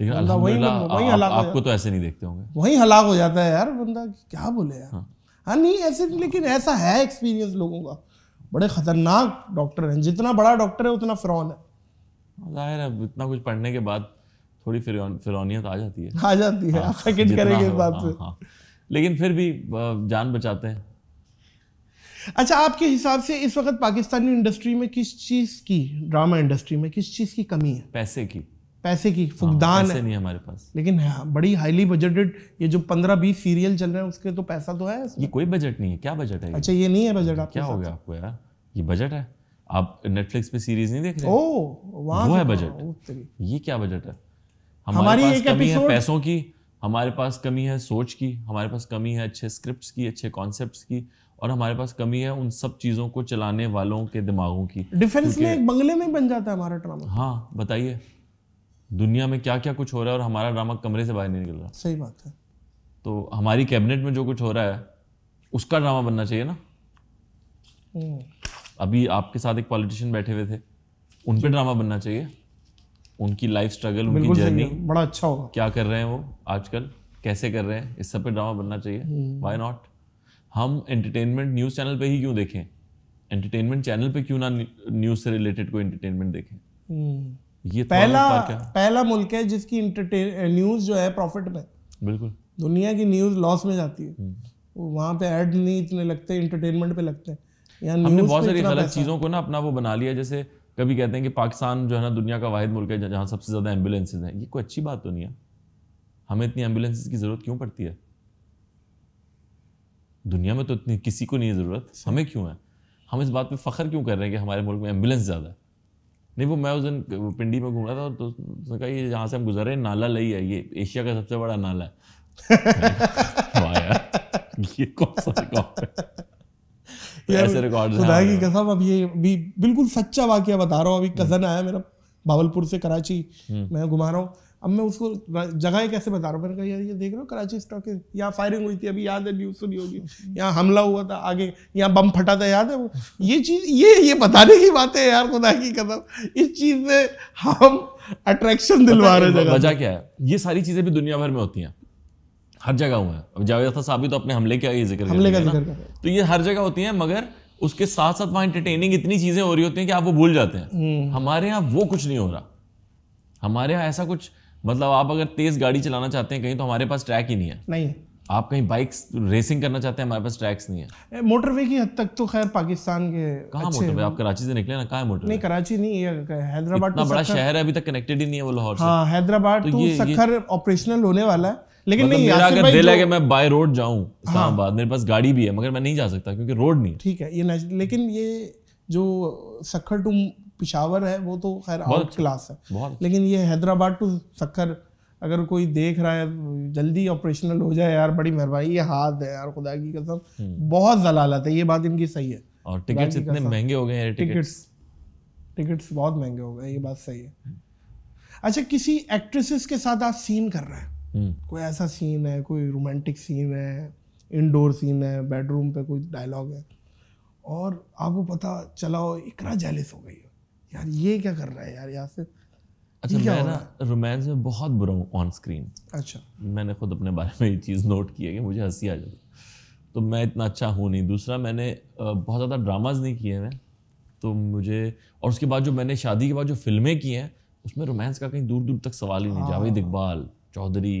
लेकिन अल्लाह वही, वही हलाक आपको तो ऐसे नहीं देखते होंगे वही हलाक हो जाता है यार बंदा क्या बोले यार हाँ। हाँ नहीं ऐसे लेकिन ऐसा है एक्सपीरियंस लोगों का बड़े खतरनाक डॉक्टर हैं जितना बड़ा डॉक्टर है उतना फ्रॉन है हाँ, जाहिर है इतना कुछ पढ़ने के बाद थोड़ी फिरौनियत आ जाती है आ जाती है सेकंड हाँ, करेंगे इस बात हाँ, पे हाँ। लेकिन फिर भी जान बचाते हैं अच्छा आपके हिसाब से इस वक्त पाकिस्तानी इंडस्ट्री में किस चीज़ की ड्रामा इंडस्ट्री में किस चीज़ की कमी है पैसे की पैसे की हाँ, फुकदान है नहीं हमारे पास लेकिन हाँ, बड़ी हाईली बजटेड ये जो पंद्रह बीस सीरियल चल रहे हैं उसके तो पैसा तो है ये कोई बजट नहीं है क्या बजट है अच्छा ये नहीं है बजट आप क्या हो गया आपको यार ये बजट है आप नेटफ्लिक्स पे सीरीज नहीं देख रहे ओ वो है बजट ये क्या बजट है हमारी पास कमी है पैसों की हमारे पास कमी है सोच की हमारे पास कमी है अच्छे स्क्रिप्ट्स की अच्छे कॉन्सेप्ट्स की और हमारे पास कमी है उन सब चीज़ों को चलाने वालों के दिमागों की डिफेंस में एक बंगले में बन जाता है हमारा ड्रामा हाँ बताइए दुनिया में क्या क्या कुछ हो रहा है और हमारा ड्रामा कमरे से बाहर नहीं निकल रहा सही बात है तो हमारी कैबिनेट में जो कुछ हो रहा है उसका ड्रामा बनना चाहिए ना हम्म। अभी आपके साथ एक पॉलिटिशियन बैठे हुए थे उन पर ड्रामा बनना चाहिए उनकी लाइफ स्ट्रगल उनकी जर्नी बड़ा अच्छा होगा क्या कर रहे हैं वो आजकल कैसे कर रहे हैं इस सब पे ड्रामा बनना चाहिए वाई हम्म। नॉट हम एंटरटेनमेंट न्यूज़ चैनल पे ही क्यों देखें एंटरटेनमेंट चैनल पे क्यों ना न्यूज़ से रिलेटेड कोई एंटरटेनमेंट देखें हम्म। ये तो पहला पहला मुल्क है जिसकी न्यूज जो है प्रॉफिट में बिल्कुल दुनिया की न्यूज लॉस में जाती है हम्म। वहाँ पे एड नहीं इतने लगते इंटरटेनमेंट पे लगते हैं हमने बहुत सारी गलत चीज़ों को ना अपना वो बना लिया जैसे कभी कहते हैं कि पाकिस्तान जो है ना दुनिया का वाहिद मुल्क है जहाँ सबसे ज़्यादा एम्बुलेंसेज हैं ये कोई अच्छी बात तो नहीं है हमें इतनी एम्बुलेंसेज की ज़रूरत क्यों पड़ती है दुनिया में तो इतनी किसी को नहीं है ज़रूरत अच्छा। हमें क्यों है हम इस बात पर फ़ख्र क्यों कर रहे हैं कि हमारे मुल्क में एम्बुलेंस ज़्यादा है नहीं वो मैं उस दिन पिंडी में घूम रहा था तो उसने कहा ये जहाँ से हम गुजरे नाला लई है ये एशिया का सबसे बड़ा नाला है ये कौन सा रिकॉर्ड तो ऐसे रिकॉर्ड खुदा की कसम अब ये भी बिल्कुल सच्चा वाक्य बता रहा हूँ अभी कज़न हम्म। आया मेरा भावलपुर से कराची हम्म। मैं घुमा रहा हूँ अब मैं उसको जगह कैसे बता रहा हूँ मैंने कहा यार ये देख रहा हूँ कराची स्टॉक यहाँ फायरिंग हुई थी अभी याद है तो न्यूज़ सुनी होगी यहाँ हमला हुआ था आगे यहाँ बम फटा था याद है वो ये चीज़ ये ये बताने की बात है यार खुदा की कदम इस चीज़ में हम अट्रैक्शन दिलवा रहे हैं वजह क्या है ये सारी चीज़ें भी दुनिया भर में होती हैं हर जगह हुए हैं अब जावेद अख्तर साहब भी तो अपने हमले के ये जिक्र हमले का जिक्र तो ये हर जगह होती है मगर उसके साथ साथ वहाँ इंटरटेनिंग इतनी चीज़ें हो रही होती हैं कि आप वो भूल जाते हैं हम्म। हमारे यहाँ वो कुछ नहीं हो रहा हमारे यहाँ ऐसा कुछ मतलब आप अगर तेज गाड़ी चलाना चाहते हैं कहीं तो हमारे पास ट्रैक ही नहीं है नहीं आप कहीं बाइक रेसिंग करना चाहते हैं हमारे पास ट्रैक्स नहीं है मोटरवे की हद तक तो खैर पाकिस्तान के कहाँ मोटरवे आप कराची से निकले ना कहाँ मोटरवे नहीं कराची नहीं है हैदराबाद इतना बड़ा शहर है अभी तक कनेक्टेड ही नहीं है वो लाहौर हाँ हैदराबाद तो सखर ऑपरेशनल होने वाला है लेकिन मतलब नहीं मेरा अगर दिल है कि मैं बाय रोड जाऊं हाँ। इस्लामाबाद हाँ। मेरे पास गाड़ी भी है मगर मैं नहीं जा सकता क्योंकि रोड नहीं ठीक है ये लेकिन ये जो सखर टू पिशावर है वो तो खैर आउट क्लास अच्छा। है अच्छा। लेकिन ये हैदराबाद टू सक्कर अगर कोई देख रहा है जल्दी ऑपरेशनल हो जाए यार बड़ी मेहरबानी ये हाथ है यार खुदा की कसम हम्म। बहुत जलालत है ये बात इनकी सही है और टिकट्स इतने महंगे हो गए हैं टिकट्स टिकट्स बहुत महंगे हो गए ये बात सही है हम्म। अच्छा किसी एक्ट्रेसेस के साथ आप सीन कर रहे हैं हम्म। कोई ऐसा सीन है कोई रोमांटिक सीन है इनडोर सीन है बेडरूम पे कोई डायलॉग है और आपको पता चला हो इकरा जेलिस हो गई यार ये क्या कर रहा है यार यासिर अच्छा मैं ना रोमांस में बहुत बुरा हूँ ऑन स्क्रीन अच्छा मैंने खुद अपने बारे में ये चीज़ नोट की है कि मुझे हंसी आ जाती तो मैं इतना अच्छा हूँ नहीं दूसरा मैंने बहुत ज़्यादा ड्रामाज नहीं किए हैं तो मुझे और उसके बाद जो मैंने शादी के बाद जो फिल्में की हैं उसमें रोमांस का कहीं दूर दूर तक सवाल ही नहीं हाँ। जावेद इकबाल चौधरी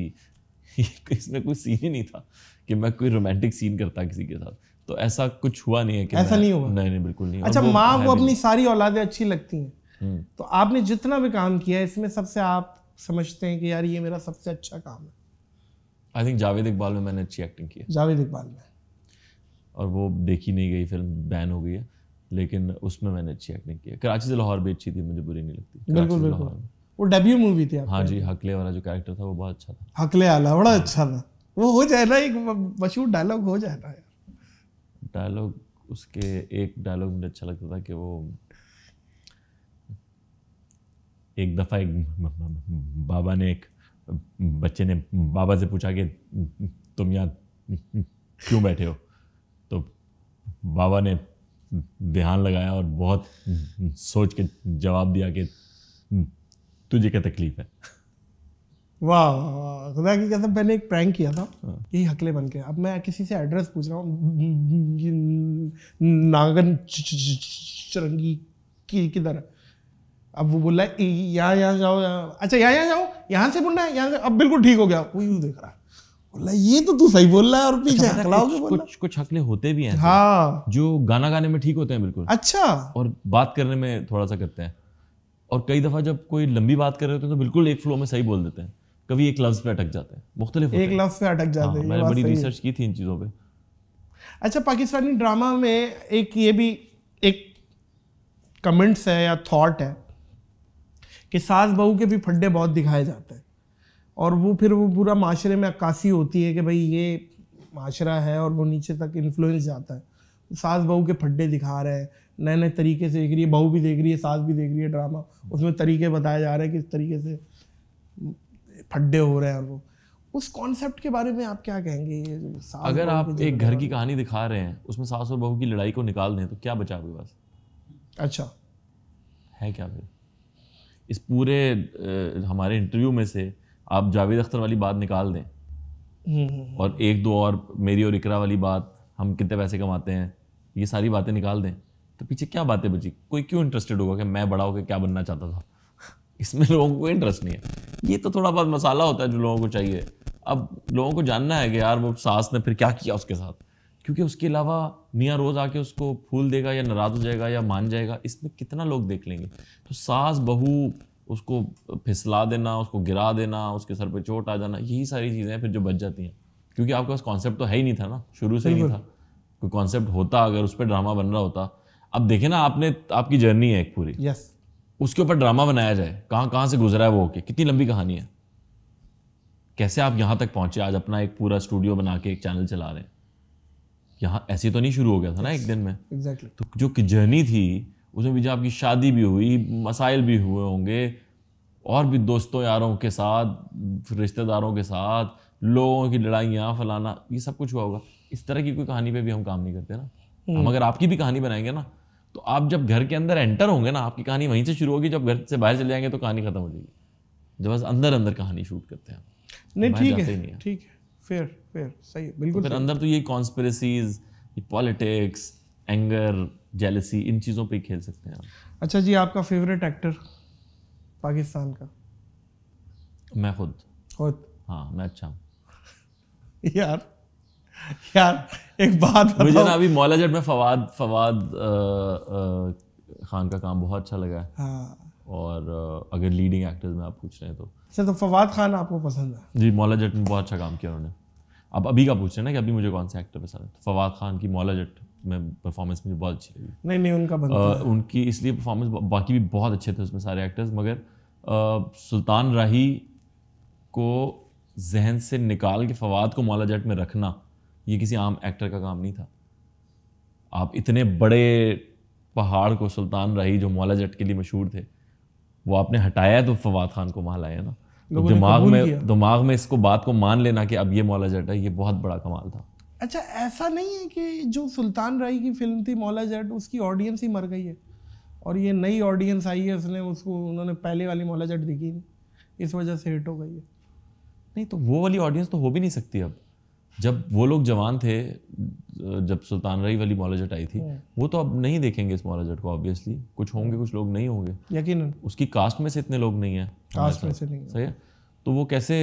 इसमें कोई सीन ही नहीं था कि मैं कोई रोमांटिक सीन करता किसी के साथ तो ऐसा कुछ हुआ नहीं है कि ऐसा नहीं हुआ नहीं नहीं बिल्कुल नहीं अच्छा माँ वो अपनी सारी औलादें अच्छी लगती हैं हम्म। तो आपने जितना भी काम किया इसमें सबसे आप समझते हैं कि यार ये मेरा सबसे अच्छा काम है आई थिंक जावेद इकबाल में मैंने अच्छी एक्टिंग की जावेद इकबाल में और वो देखी नहीं गई फिल्म बैन हो गई है लेकिन उसमें मैंने अच्छी एक्टिंग की कराची से लाहौर भी अच्छी थी मुझे बुरी नहीं लगती बिल्कुल बिल्कुल वो डेब्यू मूवी थी हाँ जी हकले वाला जो कैरेक्टर था वो बहुत अच्छा था हकले वाला बड़ा हाँ। अच्छा था वो हो जाए ना एक मशहूर डायलॉग हो जाए ना डायलॉग उसके एक डायलॉग मुझे अच्छा लगता था कि वो एक दफ़ा एक बाबा ने एक बच्चे ने बाबा से पूछा कि तुम यहाँ क्यों बैठे हो तो बाबा ने ध्यान लगाया और बहुत सोच के जवाब दिया कि तुझे क्या तकलीफ़ है वाह खुदा की कसम पहले एक प्रैंक किया था हाँ। यही हकले बन के अब मैं किसी से एड्रेस पूछ रहा हूँ नागन चरंगी की किधर अब वो बोल रहा है यहाँ यहाँ जाओ यहाँ अच्छा यहाँ यहाँ जाओ यहाँ से बोलना है यहाँ से अब बिल्कुल ठीक हो गया कोई यूँ देख रहा है बोला ये तो तू सही बोल रहा है और पीछे अच्छा, कुछ, कुछ, कुछ कुछ हकले होते भी हैं हाँ जो गाना गाने में ठीक होते हैं बिल्कुल अच्छा और बात करने में थोड़ा सा करते हैं और कई दफा जब कोई लंबी बात कर रहे होते हैं तो बिल्कुल एक फ्लो में सही बोल देते हैं कभी एक लफ्ज़ पे अटक जाते हैं मुख्तलिफ एक लफ्ज़ पे अटक जाते हैं हाँ, मैंने बड़ी रिसर्च की थी इन चीज़ों पर अच्छा पाकिस्तानी ड्रामा में एक ये भी एक कमेंट्स है या थॉट है कि सास बहू के भी फड्डे बहुत दिखाए जाते हैं और वो फिर वो पूरा माशरे में अक्कासी होती है कि भाई ये माशरा है और वो नीचे तक इन्फ्लुएंस जाता है सास बहू के फड्डे दिखा रहे हैं नए नए तरीके से देख रही है बहू भी देख रही है सास भी देख रही है ड्रामा उसमें तरीके बताए जा रहे हैं किस तरीके से फड्डे हो रहे हैं वो उस कॉन्सेप्ट के बारे में आप क्या कहेंगे अगर आप एक घर की कहानी दिखा रहे हैं उसमें सास और बहू की लड़ाई को निकाल दें तो क्या बचा आपके पास अच्छा है क्या फिर इस पूरे हमारे इंटरव्यू में से आप जावेद अख्तर वाली बात निकाल दें हम्म, हम्म, हम्म। और एक दो और मेरी और इकरा वाली बात हम कितने पैसे कमाते हैं ये सारी बातें निकाल दें तो पीछे क्या बातें बची कोई क्यों इंटरेस्टेड होगा कि मैं बड़ा होकर क्या बनना चाहता था इसमें लोगों को इंटरेस्ट नहीं है ये तो थोड़ा बहुत मसाला होता है जो लोगों को चाहिए अब लोगों को जानना है कि यार वो सास ने फिर क्या किया उसके साथ क्योंकि उसके अलावा मियाँ रोज़ आके उसको फूल देगा या नाराज़ हो जाएगा या मान जाएगा इसमें कितना लोग देख लेंगे तो सास बहू उसको फिसला देना उसको गिरा देना उसके सर पे चोट आ जाना यही सारी चीज़ें फिर जो बच जाती हैं क्योंकि आपके पास कॉन्सेप्ट तो है ही नहीं था ना शुरू से ही नहीं था कोई कॉन्सेप्ट होता अगर उस पर ड्रामा बन रहा होता अब देखे ना आपने आपकी जर्नी है एक पूरी यस उसके ऊपर ड्रामा बनाया जाए कहाँ कहाँ से गुजरा है वो होके कितनी लंबी कहानी है कैसे आप यहाँ तक पहुँचे आज अपना एक पूरा स्टूडियो बना के एक चैनल चला रहे हैं यहाँ ऐसे तो नहीं शुरू हो गया था ना एक दिन में एग्जैक्टली तो जो जर्नी थी उसमें भी जो आपकी शादी भी हुई मसाइल भी हुए होंगे और भी दोस्तों यारों के साथ रिश्तेदारों के साथ लोगों की लड़ाइयाँ फलाना ये सब कुछ हुआ होगा इस तरह की कोई कहानी पे भी हम काम नहीं करते ना हम hmm. अगर आपकी भी कहानी बनाएंगे ना तो आप जब घर के अंदर एंटर होंगे ना आपकी कहानी वहीं से शुरू होगी जब घर से बाहर चले जाएंगे तो कहानी खत्म हो जाएगी जब बस अंदर अंदर कहानी शूट करते हैं नहीं ठीक है ठीक है फेयर फेयर सही है बिल्कुल फिर अंदर तो ये कॉन्स्परेसीज पॉलिटिक्स एंगर जेलसी इन चीज़ों पे खेल सकते हैं अच्छा जी आपका फेवरेट एक्टर पाकिस्तान का मैं खुद खुद हाँ मैं अच्छा हूँ यार यार एक बात मुझे ना अभी मौला जट में फवाद फवाद आ, आ, खान का काम बहुत अच्छा लगा है हाँ। और आ, अगर लीडिंग एक्टर्स में आप पूछ रहे हैं तो अच्छा तो फवाद खान आपको पसंद है जी मौला जट में बहुत अच्छा काम किया उन्होंने आप अभी का पूछ रहे हैं ना कि अभी मुझे कौन सा एक्टर पसंद है तो फवाद खान की मौला जट में परफॉर्मेंस मुझे बहुत अच्छी लगी नहीं नहीं उनका बनता आ, उनकी इसलिए परफॉर्मेंस बाकी भी बहुत अच्छे थे उसमें सारे एक्टर्स मगर सुल्तान राही को जहन से निकाल के फवाद को मौला जट में रखना ये किसी आम एक्टर का काम नहीं था आप इतने बड़े पहाड़ को सुल्तान राही जो मौला जट के लिए मशहूर थे वो आपने हटाया तो फवाद खान को वहाँ लाया ना तो दिमाग में दिमाग में इसको बात को मान लेना कि अब ये मौला जट है ये बहुत बड़ा कमाल था अच्छा ऐसा नहीं है कि जो सुल्तान राई की फिल्म थी मौला जट उसकी ऑडियंस ही मर गई है और ये नई ऑडियंस आई है उसने उसको उन्होंने पहले वाली मौला जट दिखी नहीं इस वजह से हिट हो गई है नहीं तो वो वाली ऑडियंस तो हो भी नहीं सकती अब जब वो लोग जवान थे जब सुल्तान रही वाली मॉलाजट आई थी हम्म। वो तो अब नहीं देखेंगे इस मॉलाजट को ऑब्वियसली कुछ होंगे कुछ लोग नहीं होंगे यकीन उसकी कास्ट में से इतने लोग नहीं है कास्ट में से नहीं सही है तो वो कैसे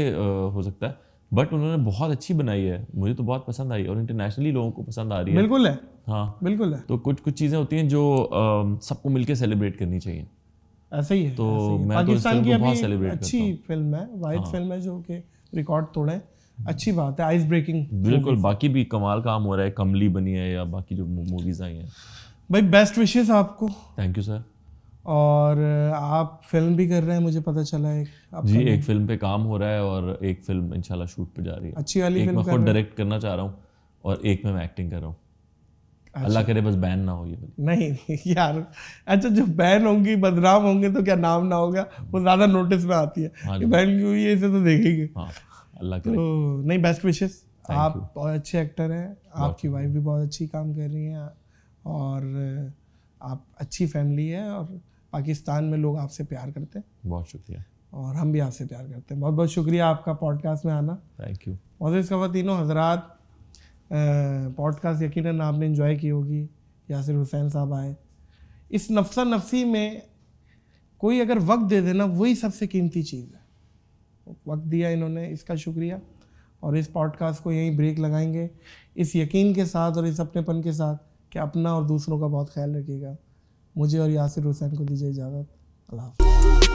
हो सकता है बट उन्होंने बहुत अच्छी बनाई है मुझे तो बहुत पसंद आई और इंटरनेशनली लोगों को पसंद आ रही है बिल्कुल है हाँ बिल्कुल है तो कुछ कुछ चीज़ें होती हैं जो सबको मिलकर सेलिब्रेट करनी चाहिए ऐसे ही है तो मैं तो पाकिस्तान की अभी अच्छी फिल्म है वाइट हाँ। फिल्म है जो कि रिकॉर्ड तोड़े अच्छी बात है आइस ब्रेकिंग बिल्कुल बाकी भी कमाल काम हो रहा है कमली बनी है या बाकी जो मूवीज आई हैं भाई बेस्ट विशेस आपको थैंक यू सर और आप फिल्म भी कर रहे हैं मुझे पता चला है जी एक फिल्म पे काम हो रहा है और एक फिल्म इंशाल्लाह शूट पे जा रही है अच्छी वाली एक फिल्म मैं खुद कर डायरेक्ट करना चाह रहा हूँ और एक में मैं एक्टिंग कर रहा हूँ अच्छा। अल्लाह करे बस बैन ना हो ये नहीं यार अच्छा जो बैन होंगी बदनाम होंगे तो क्या नाम ना होगा वो ज़्यादा नोटिस में आती है हाँ बैन क्यों हुई है इसे तो देखेंगे हाँ। अल्लाह करे तो, नहीं बेस्ट विशेस आप बहुत अच्छे एक्टर हैं आपकी वाइफ भी बहुत अच्छी काम कर रही हैं और आप अच्छी फैमिली है और पाकिस्तान में लोग आपसे प्यार करते हैं बहुत शुक्रिया और हम भी आपसे प्यार करते हैं बहुत बहुत शुक्रिया आपका पॉडकास्ट में आना थैंक यू मोजिस तीनों हजरात पॉडकास्ट यकीन आपने इन्जॉय की होगी यासिर हुसैन साहब आए इस नफसा नफसी में कोई अगर वक्त दे देना वही सबसे कीमती चीज़ है वक्त दिया इन्होंने इसका शुक्रिया और इस पॉडकास्ट को यहीं ब्रेक लगाएंगे इस यकीन के साथ और इस अपनेपन के साथ कि अपना और दूसरों का बहुत ख्याल रखिएगा मुझे और यासिर हुसैन को दीजिए इजाज़त अल्लाह